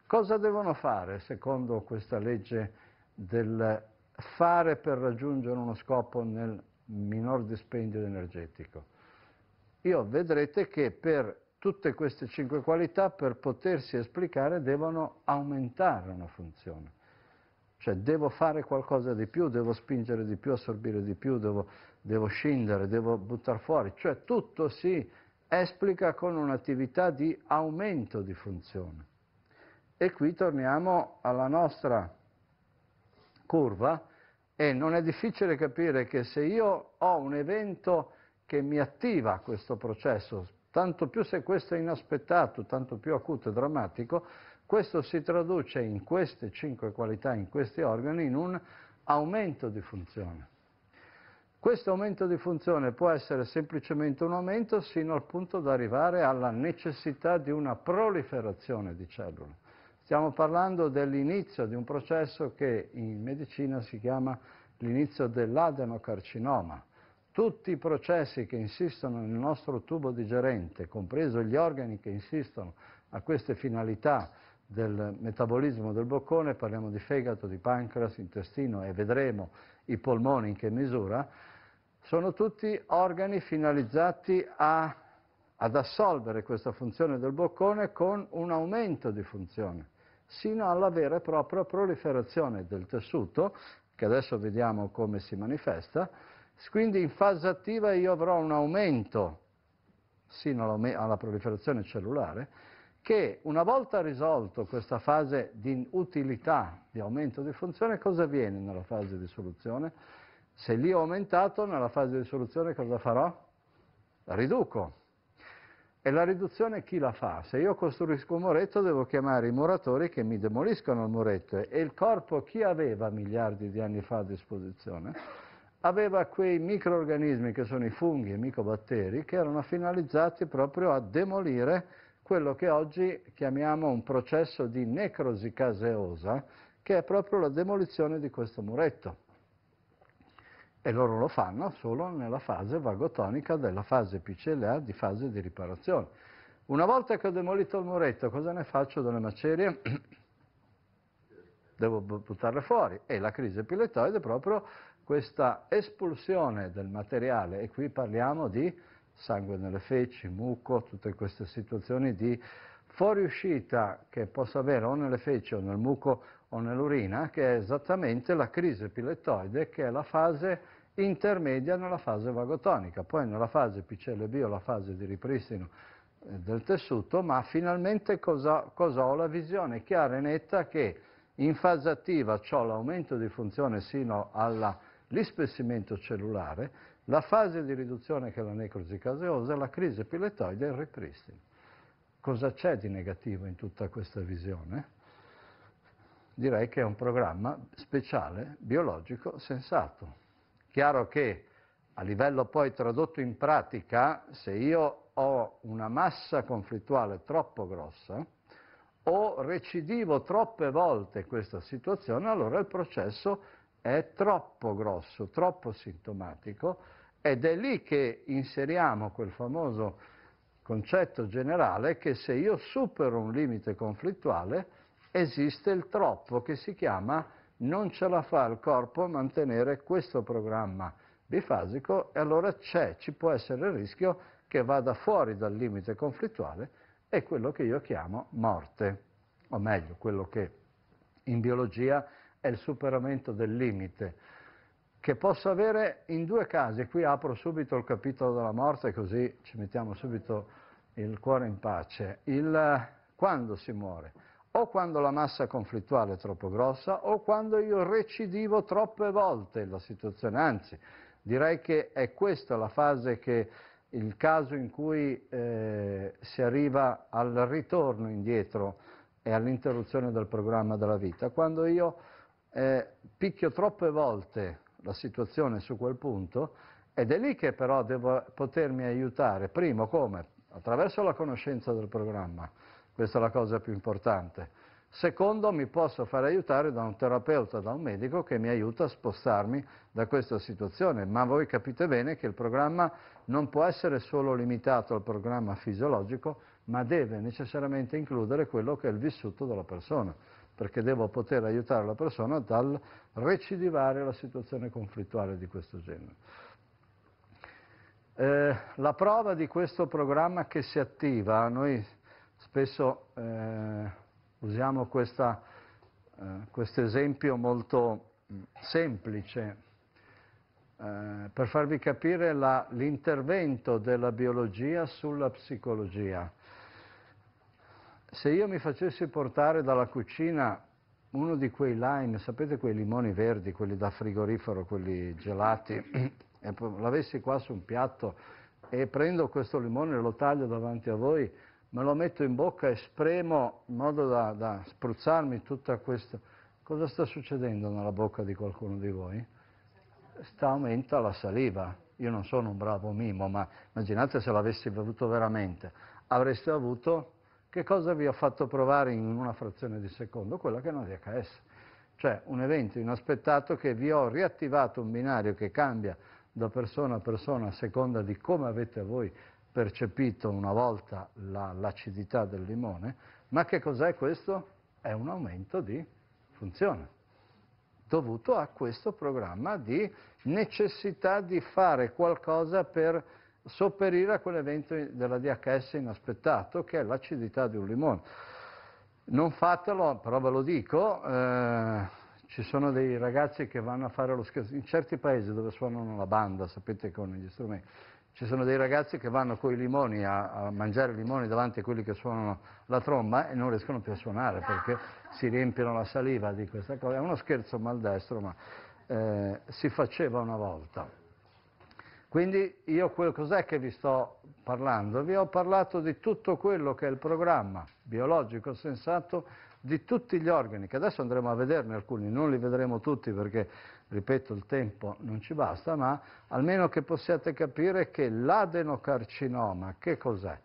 cosa devono fare secondo questa legge del fare per raggiungere uno scopo nel minor dispendio energetico? Io vedrete che per tutte queste cinque qualità, per potersi esplicare, devono aumentare una funzione. Cioè devo fare qualcosa di più, devo spingere di più, assorbire di più, devo, devo scindere, devo buttare fuori. Cioè tutto si esplica con un'attività di aumento di funzione. E qui torniamo alla nostra curva e non è difficile capire che se io ho un evento che mi attiva questo processo, tanto più se questo è inaspettato, tanto più acuto e drammatico, questo si traduce in queste cinque qualità, in questi organi, in un aumento di funzione. Questo aumento di funzione può essere semplicemente un aumento sino al punto da arrivare alla necessità di una proliferazione di cellule. Stiamo parlando dell'inizio di un processo che in medicina si chiama l'inizio dell'adenocarcinoma. Tutti i processi che insistono nel nostro tubo digerente, compreso gli organi che insistono a queste finalità, del metabolismo del boccone, parliamo di fegato, di pancreas, intestino e vedremo i polmoni in che misura, sono tutti organi finalizzati a, ad assolvere questa funzione del boccone con un aumento di funzione, sino alla vera e propria proliferazione del tessuto, che adesso vediamo come si manifesta, quindi in fase attiva io avrò un aumento sino alla proliferazione cellulare, che una volta risolto questa fase di utilità, di aumento di funzione, cosa avviene nella fase di soluzione? Se lì ho aumentato, nella fase di soluzione cosa farò? La riduco. E la riduzione chi la fa? Se io costruisco un muretto devo chiamare i muratori che mi demoliscono il muretto e il corpo chi aveva miliardi di anni fa a disposizione? Aveva quei microorganismi che sono i funghi e i micobatteri che erano finalizzati proprio a demolire quello che oggi chiamiamo un processo di necrosi caseosa, che è proprio la demolizione di questo muretto. E loro lo fanno solo nella fase vagotonica della fase PCLA di fase di riparazione. Una volta che ho demolito il muretto, cosa ne faccio delle macerie? Devo buttarle fuori. E la crisi epiletoide è proprio questa espulsione del materiale, e qui parliamo di sangue nelle feci, muco, tutte queste situazioni di fuoriuscita che posso avere o nelle feci o nel muco o nell'urina, che è esattamente la crisi epilettoide, che è la fase intermedia nella fase vagotonica, poi nella fase PCLB o la fase di ripristino eh, del tessuto, ma finalmente cosa, cosa ho? La visione chiara e netta che in fase attiva ho l'aumento di funzione sino all'ispessimento cellulare, la fase di riduzione che è la necrosi caseosa, la crisi epiletoide e il ripristino. Cosa c'è di negativo in tutta questa visione? Direi che è un programma speciale, biologico, sensato. Chiaro che a livello poi tradotto in pratica, se io ho una massa conflittuale troppo grossa o recidivo troppe volte questa situazione, allora il processo è troppo grosso, troppo sintomatico ed è lì che inseriamo quel famoso concetto generale che se io supero un limite conflittuale esiste il troppo che si chiama non ce la fa il corpo a mantenere questo programma bifasico e allora c'è, ci può essere il rischio che vada fuori dal limite conflittuale è quello che io chiamo morte, o meglio, quello che in biologia è il superamento del limite, che posso avere in due casi, qui apro subito il capitolo della morte così ci mettiamo subito il cuore in pace, il, quando si muore, o quando la massa conflittuale è troppo grossa o quando io recidivo troppe volte la situazione, anzi direi che è questa la fase che il caso in cui eh, si arriva al ritorno indietro e all'interruzione del programma della vita, quando io eh, picchio troppe volte la situazione su quel punto ed è lì che però devo potermi aiutare, primo come? Attraverso la conoscenza del programma, questa è la cosa più importante. Secondo, mi posso far aiutare da un terapeuta, da un medico che mi aiuta a spostarmi da questa situazione, ma voi capite bene che il programma non può essere solo limitato al programma fisiologico, ma deve necessariamente includere quello che è il vissuto della persona perché devo poter aiutare la persona dal recidivare la situazione conflittuale di questo genere. Eh, la prova di questo programma che si attiva, noi spesso eh, usiamo questa, eh, questo esempio molto mm, semplice eh, per farvi capire la, l'intervento della biologia sulla psicologia se io mi facessi portare dalla cucina uno di quei line, sapete quei limoni verdi, quelli da frigorifero, quelli gelati, e l'avessi qua su un piatto e prendo questo limone, lo taglio davanti a voi, me lo metto in bocca e spremo in modo da, da spruzzarmi tutta questa... Cosa sta succedendo nella bocca di qualcuno di voi? Sta aumenta la saliva. Io non sono un bravo mimo, ma immaginate se l'avessi bevuto veramente. Avreste avuto che cosa vi ho fatto provare in una frazione di secondo? Quella che è una DHS, cioè un evento inaspettato che vi ho riattivato un binario che cambia da persona a persona a seconda di come avete voi percepito una volta la, l'acidità del limone, ma che cos'è questo? È un aumento di funzione dovuto a questo programma di necessità di fare qualcosa per sopperire a quell'evento della DHS inaspettato che è l'acidità di un limone. Non fatelo, però ve lo dico, eh, ci sono dei ragazzi che vanno a fare lo scherzo, in certi paesi dove suonano la banda, sapete con gli strumenti, ci sono dei ragazzi che vanno con i limoni a, a, mangiare limoni davanti a quelli che suonano la tromba e non riescono più a suonare perché si riempiono la saliva di questa cosa. È uno scherzo maldestro, ma eh, si faceva una volta. Quindi io cos'è che vi sto parlando? Vi ho parlato di tutto quello che è il programma biologico sensato di tutti gli organi, che adesso andremo a vederne alcuni, non li vedremo tutti perché, ripeto, il tempo non ci basta, ma almeno che possiate capire che l'adenocarcinoma, che cos'è?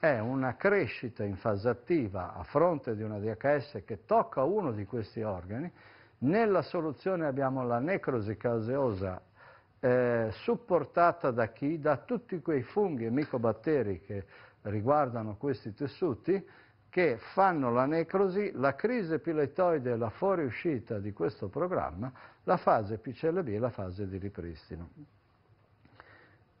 È una crescita in fase attiva a fronte di una DHS che tocca uno di questi organi, nella soluzione abbiamo la necrosi caseosa eh, supportata da chi? Da tutti quei funghi e micobatteri che riguardano questi tessuti che fanno la necrosi, la crisi epiletoide e la fuoriuscita di questo programma, la fase PCLB e la fase di ripristino.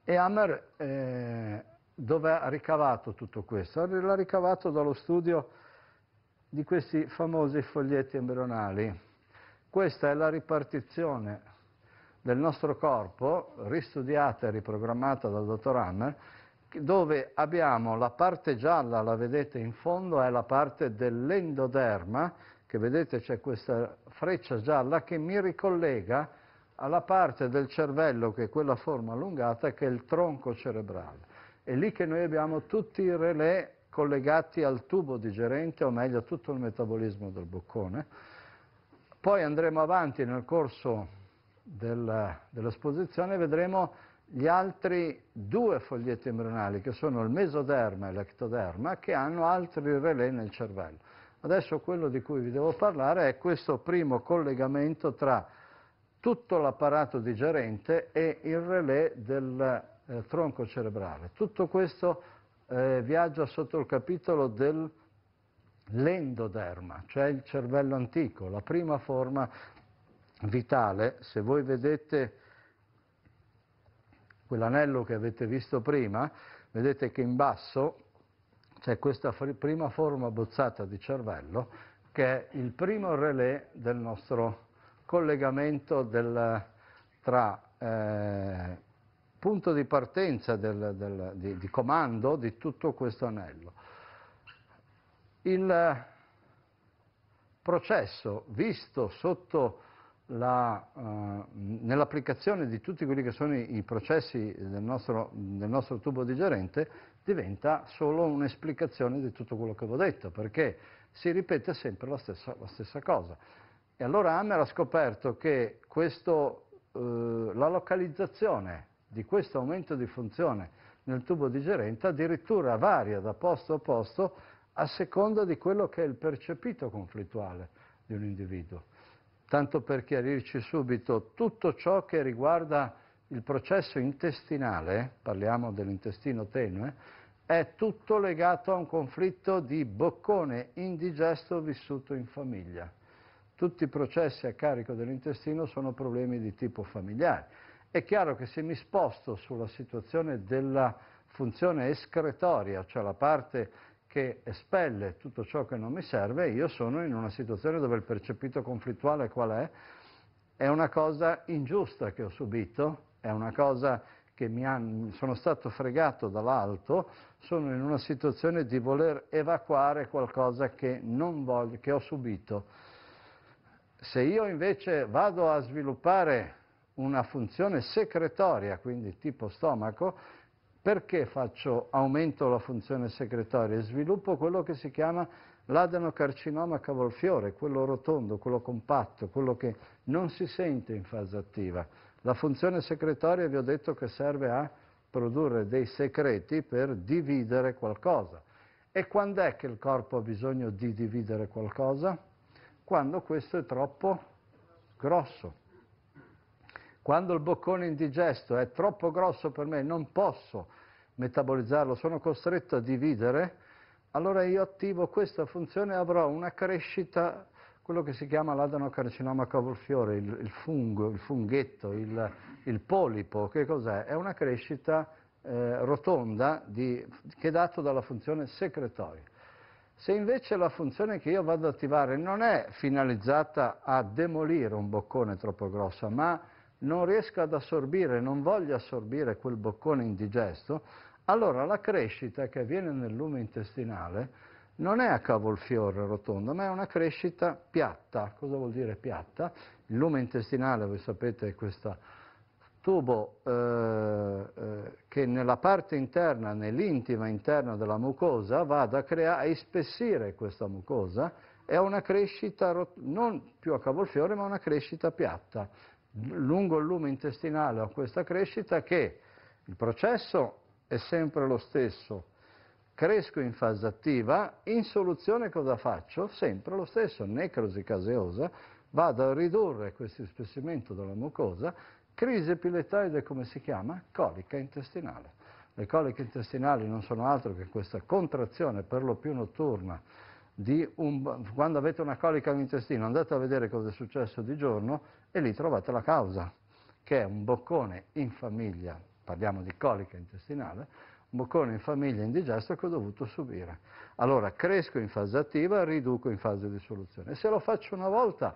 E Hammer eh, dove ha ricavato tutto questo? L'ha ricavato dallo studio di questi famosi foglietti embrionali. Questa è la ripartizione del nostro corpo, ristudiata e riprogrammata dal dottor Hammer, dove abbiamo la parte gialla, la vedete in fondo, è la parte dell'endoderma, che vedete c'è questa freccia gialla che mi ricollega alla parte del cervello che è quella forma allungata che è il tronco cerebrale. È lì che noi abbiamo tutti i relè collegati al tubo digerente, o meglio tutto il metabolismo del boccone. Poi andremo avanti nel corso della, dell'esposizione vedremo gli altri due foglietti embrionali, che sono il mesoderma e l'ectoderma, che hanno altri relè nel cervello. Adesso quello di cui vi devo parlare è questo primo collegamento tra tutto l'apparato digerente e il relè del eh, tronco cerebrale. Tutto questo eh, viaggia sotto il capitolo dell'endoderma, cioè il cervello antico, la prima forma vitale, se voi vedete quell'anello che avete visto prima, vedete che in basso c'è questa prima forma bozzata di cervello che è il primo relè del nostro collegamento del, tra eh, punto di partenza del, del, di, di, comando di tutto questo anello. Il processo visto sotto la, eh, nell'applicazione di tutti quelli che sono i, i processi del nostro, del nostro, tubo digerente diventa solo un'esplicazione di tutto quello che avevo detto, perché si ripete sempre la stessa, la stessa cosa. E allora Hammer ha scoperto che questo, eh, la localizzazione di questo aumento di funzione nel tubo digerente addirittura varia da posto a posto a seconda di quello che è il percepito conflittuale di un individuo tanto per chiarirci subito, tutto ciò che riguarda il processo intestinale, parliamo dell'intestino tenue, è tutto legato a un conflitto di boccone indigesto vissuto in famiglia. Tutti i processi a carico dell'intestino sono problemi di tipo familiare. È chiaro che se mi sposto sulla situazione della funzione escretoria, cioè la parte che espelle tutto ciò che non mi serve, io sono in una situazione dove il percepito conflittuale qual è? È una cosa ingiusta che ho subito, è una cosa che mi ha, sono stato fregato dall'alto, sono in una situazione di voler evacuare qualcosa che, non voglio, che ho subito. Se io invece vado a sviluppare una funzione secretoria, quindi tipo stomaco, perché faccio, aumento la funzione secretoria e sviluppo quello che si chiama l'adenocarcinoma cavolfiore, quello rotondo, quello compatto, quello che non si sente in fase attiva. La funzione secretoria vi ho detto che serve a produrre dei secreti per dividere qualcosa. E quando è che il corpo ha bisogno di dividere qualcosa? Quando questo è troppo grosso. Quando il boccone indigesto è troppo grosso per me, non posso metabolizzarlo, sono costretto a dividere, allora io attivo questa funzione e avrò una crescita, quello che si chiama l'adenocarcinoma cavolfiore, il, il fungo, il funghetto, il, il polipo, che cos'è? È una crescita eh, rotonda di, che è data dalla funzione secretoria. Se invece la funzione che io vado ad attivare non è finalizzata a demolire un boccone troppo grosso, ma non riesca ad assorbire, non voglia assorbire quel boccone indigesto, allora la crescita che avviene nel lume intestinale non è a cavolfiore rotondo, ma è una crescita piatta. Cosa vuol dire piatta? Il lume intestinale, voi sapete, è questo tubo eh, eh, che nella parte interna, nell'intima interna della mucosa, va a, crea- a ispessire questa mucosa, è una crescita rot- non più a cavolfiore, ma una crescita piatta lungo il lume intestinale a questa crescita che il processo è sempre lo stesso. Cresco in fase attiva, in soluzione cosa faccio? Sempre lo stesso, necrosi caseosa, vado a ridurre questo spessimento della mucosa, crisi epiletoide come si chiama? Colica intestinale. Le coliche intestinali non sono altro che questa contrazione per lo più notturna un, quando avete una colica all'intestino, andate a vedere cosa è successo di giorno e lì trovate la causa, che è un boccone in famiglia, parliamo di colica intestinale, un boccone in famiglia indigesto che ho dovuto subire. Allora cresco in fase attiva, riduco in fase di soluzione. se lo faccio una volta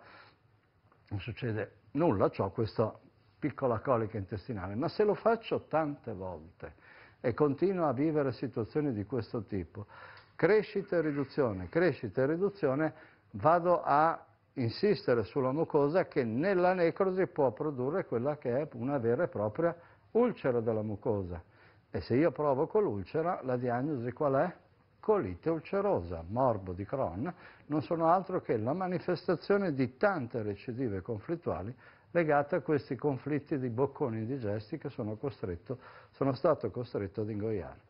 non succede nulla, ho questa piccola colica intestinale, ma se lo faccio tante volte e continuo a vivere situazioni di questo tipo, crescita e riduzione, crescita e riduzione, vado a insistere sulla mucosa che nella necrosi può produrre quella che è una vera e propria ulcera della mucosa. E se io provoco l'ulcera, la diagnosi qual è? Colite ulcerosa, morbo di Crohn, non sono altro che la manifestazione di tante recidive conflittuali legate a questi conflitti di bocconi indigesti che sono, sono stato costretto ad ingoiare.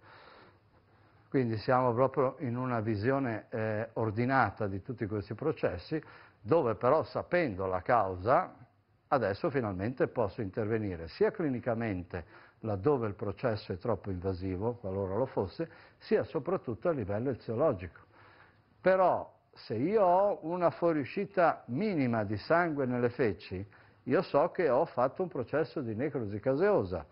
Quindi siamo proprio in una visione eh, ordinata di tutti questi processi dove però sapendo la causa adesso finalmente posso intervenire sia clinicamente laddove il processo è troppo invasivo, qualora lo fosse, sia soprattutto a livello eziologico. Però se io ho una fuoriuscita minima di sangue nelle feci, io so che ho fatto un processo di necrosi caseosa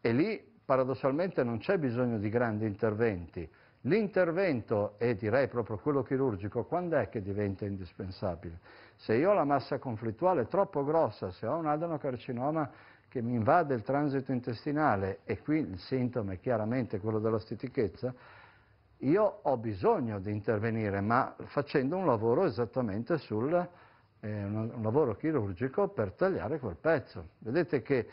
e lì paradossalmente non c'è bisogno di grandi interventi, L'intervento, e direi proprio quello chirurgico, quando è che diventa indispensabile? Se io ho la massa conflittuale troppo grossa, se ho un adenocarcinoma che mi invade il transito intestinale e qui il sintomo è chiaramente quello della stitichezza, io ho bisogno di intervenire, ma facendo un lavoro esattamente sul, eh, un, un lavoro chirurgico per tagliare quel pezzo. Vedete che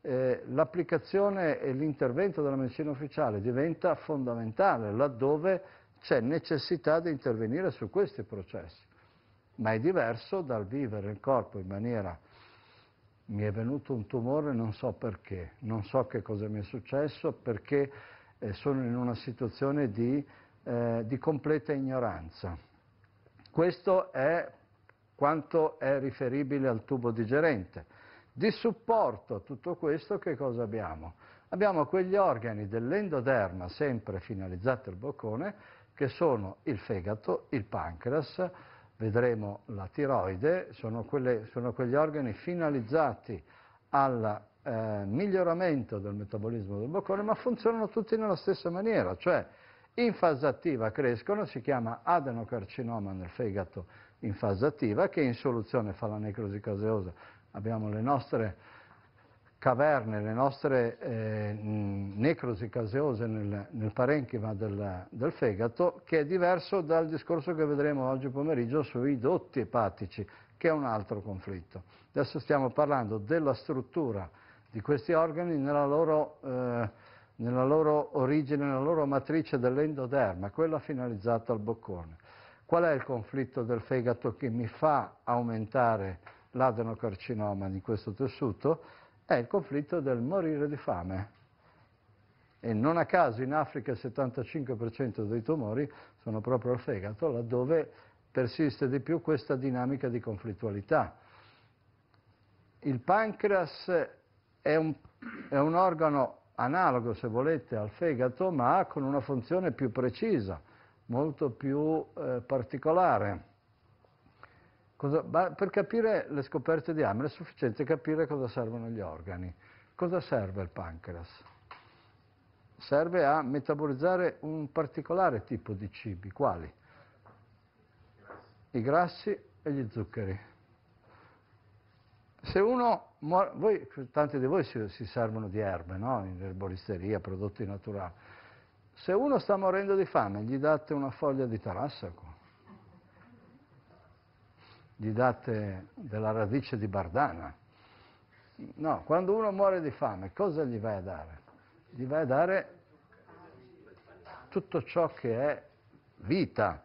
eh, l'applicazione e l'intervento della medicina ufficiale diventa fondamentale laddove c'è necessità di intervenire su questi processi, ma è diverso dal vivere il corpo in maniera mi è venuto un tumore non so perché, non so che cosa mi è successo perché eh, sono in una situazione di, eh, di completa ignoranza. Questo è quanto è riferibile al tubo digerente di supporto a tutto questo che cosa abbiamo? Abbiamo quegli organi dell'endoderma, sempre finalizzati al boccone, che sono il fegato, il pancreas, vedremo la tiroide, sono, quelle, sono quegli organi finalizzati al eh, miglioramento del metabolismo del boccone, ma funzionano tutti nella stessa maniera, cioè in fase attiva crescono, si chiama adenocarcinoma nel fegato in fase attiva, che in soluzione fa la necrosi caseosa abbiamo le nostre caverne, le nostre eh, necrosi caseose nel, nel parenchima del, del, fegato, che è diverso dal discorso che vedremo oggi pomeriggio sui dotti epatici, che è un altro conflitto. Adesso stiamo parlando della struttura di questi organi nella loro, eh, nella loro origine, nella loro matrice dell'endoderma, quella finalizzata al boccone. Qual è il conflitto del fegato che mi fa aumentare l'adenocarcinoma di questo tessuto è il conflitto del morire di fame. E non a caso in Africa il 75% dei tumori sono proprio al fegato, laddove persiste di più questa dinamica di conflittualità. Il pancreas è un, è un organo analogo, se volete, al fegato, ma con una funzione più precisa, molto più eh, particolare Cosa, per capire le scoperte di Hammer è sufficiente capire cosa servono gli organi. Cosa serve il pancreas? Serve a metabolizzare un particolare tipo di cibi, quali? I grassi e gli zuccheri. Se uno muore, voi, tanti di voi si, si servono di erbe, no? in erboristeria, prodotti naturali. Se uno sta morendo di fame, gli date una foglia di tarassaco gli date della radice di bardana. No, quando uno muore di fame, cosa gli vai a dare? Gli vai a dare tutto ciò che è vita.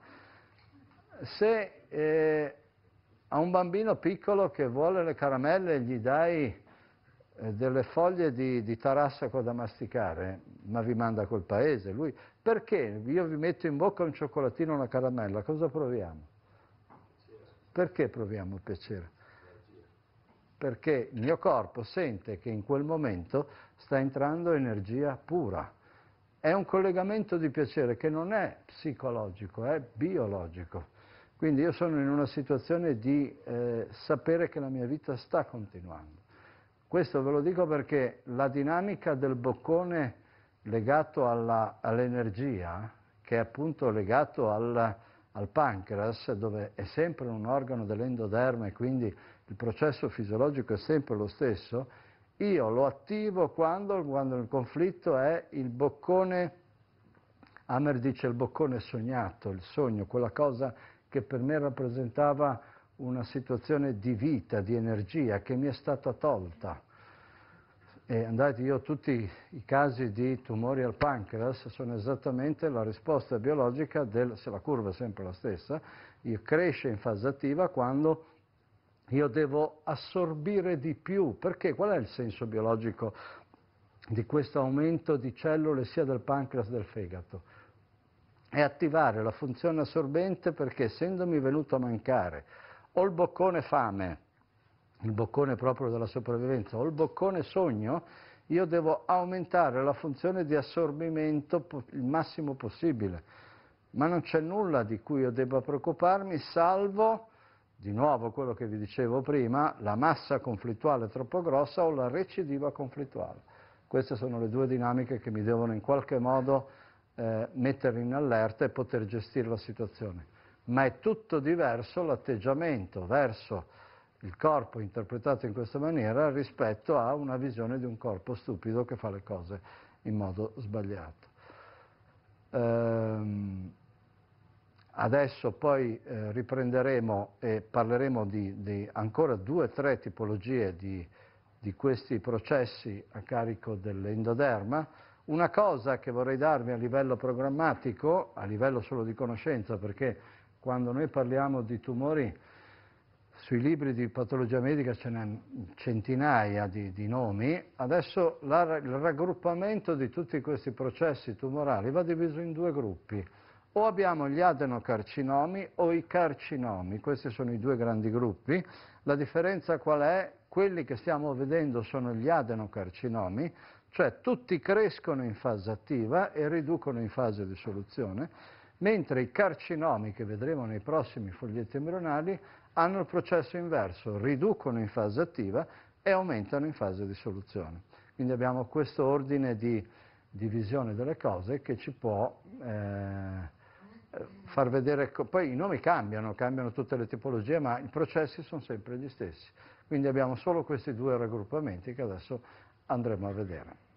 Se eh, a un bambino piccolo che vuole le caramelle gli dai eh, delle foglie di, di, tarassaco da masticare, ma vi manda quel paese lui, perché io vi metto in bocca un cioccolatino, una caramella, cosa proviamo? Perché proviamo il piacere? Perché il mio corpo sente che in quel momento sta entrando energia pura. È un collegamento di piacere che non è psicologico, è biologico. Quindi io sono in una situazione di eh, sapere che la mia vita sta continuando. Questo ve lo dico perché la dinamica del boccone legato alla, all'energia, che è appunto legato alla al pancreas, dove è sempre un organo dell'endoderma e quindi il processo fisiologico è sempre lo stesso, io lo attivo quando, quando il conflitto è il boccone, Hammer dice il boccone sognato, il sogno, quella cosa che per me rappresentava una situazione di vita, di energia che mi è stata tolta. E andate io, tutti i casi di tumori al pancreas sono esattamente la risposta biologica del, se la curva è sempre la stessa, cresce in fase attiva quando io devo assorbire di più, perché qual è il senso biologico di questo aumento di cellule sia del pancreas che del fegato? È attivare la funzione assorbente perché essendomi venuto a mancare o il boccone fame, il boccone proprio della sopravvivenza o il boccone sogno, io devo aumentare la funzione di assorbimento il massimo possibile. Ma non c'è nulla di cui io debba preoccuparmi, salvo, di nuovo quello che vi dicevo prima, la massa conflittuale troppo grossa o la recidiva conflittuale. Queste sono le due dinamiche che mi devono in qualche modo eh, mettere in allerta e poter gestire la situazione. Ma è tutto diverso l'atteggiamento verso il corpo interpretato in questa maniera rispetto a una visione di un corpo stupido che fa le cose in modo sbagliato. Ehm, adesso poi eh, riprenderemo e parleremo di, di ancora due o tre tipologie di, di questi processi a carico dell'endoderma. Una cosa che vorrei darvi a livello programmatico, a livello solo di conoscenza, perché quando noi parliamo di tumori sui libri di patologia medica ce n'è centinaia di, di nomi, adesso la, il raggruppamento di tutti questi processi tumorali va diviso in due gruppi, o abbiamo gli adenocarcinomi o i carcinomi, questi sono i due grandi gruppi, la differenza qual è? Quelli che stiamo vedendo sono gli adenocarcinomi, cioè tutti crescono in fase attiva e riducono in fase di soluzione, mentre i carcinomi che vedremo nei prossimi foglietti embrionali hanno il processo inverso, riducono in fase attiva e aumentano in fase di soluzione. Quindi abbiamo questo ordine di divisione delle cose che ci può eh, far vedere, poi i nomi cambiano, cambiano tutte le tipologie, ma i processi sono sempre gli stessi. Quindi abbiamo solo questi due raggruppamenti che adesso andremo a vedere.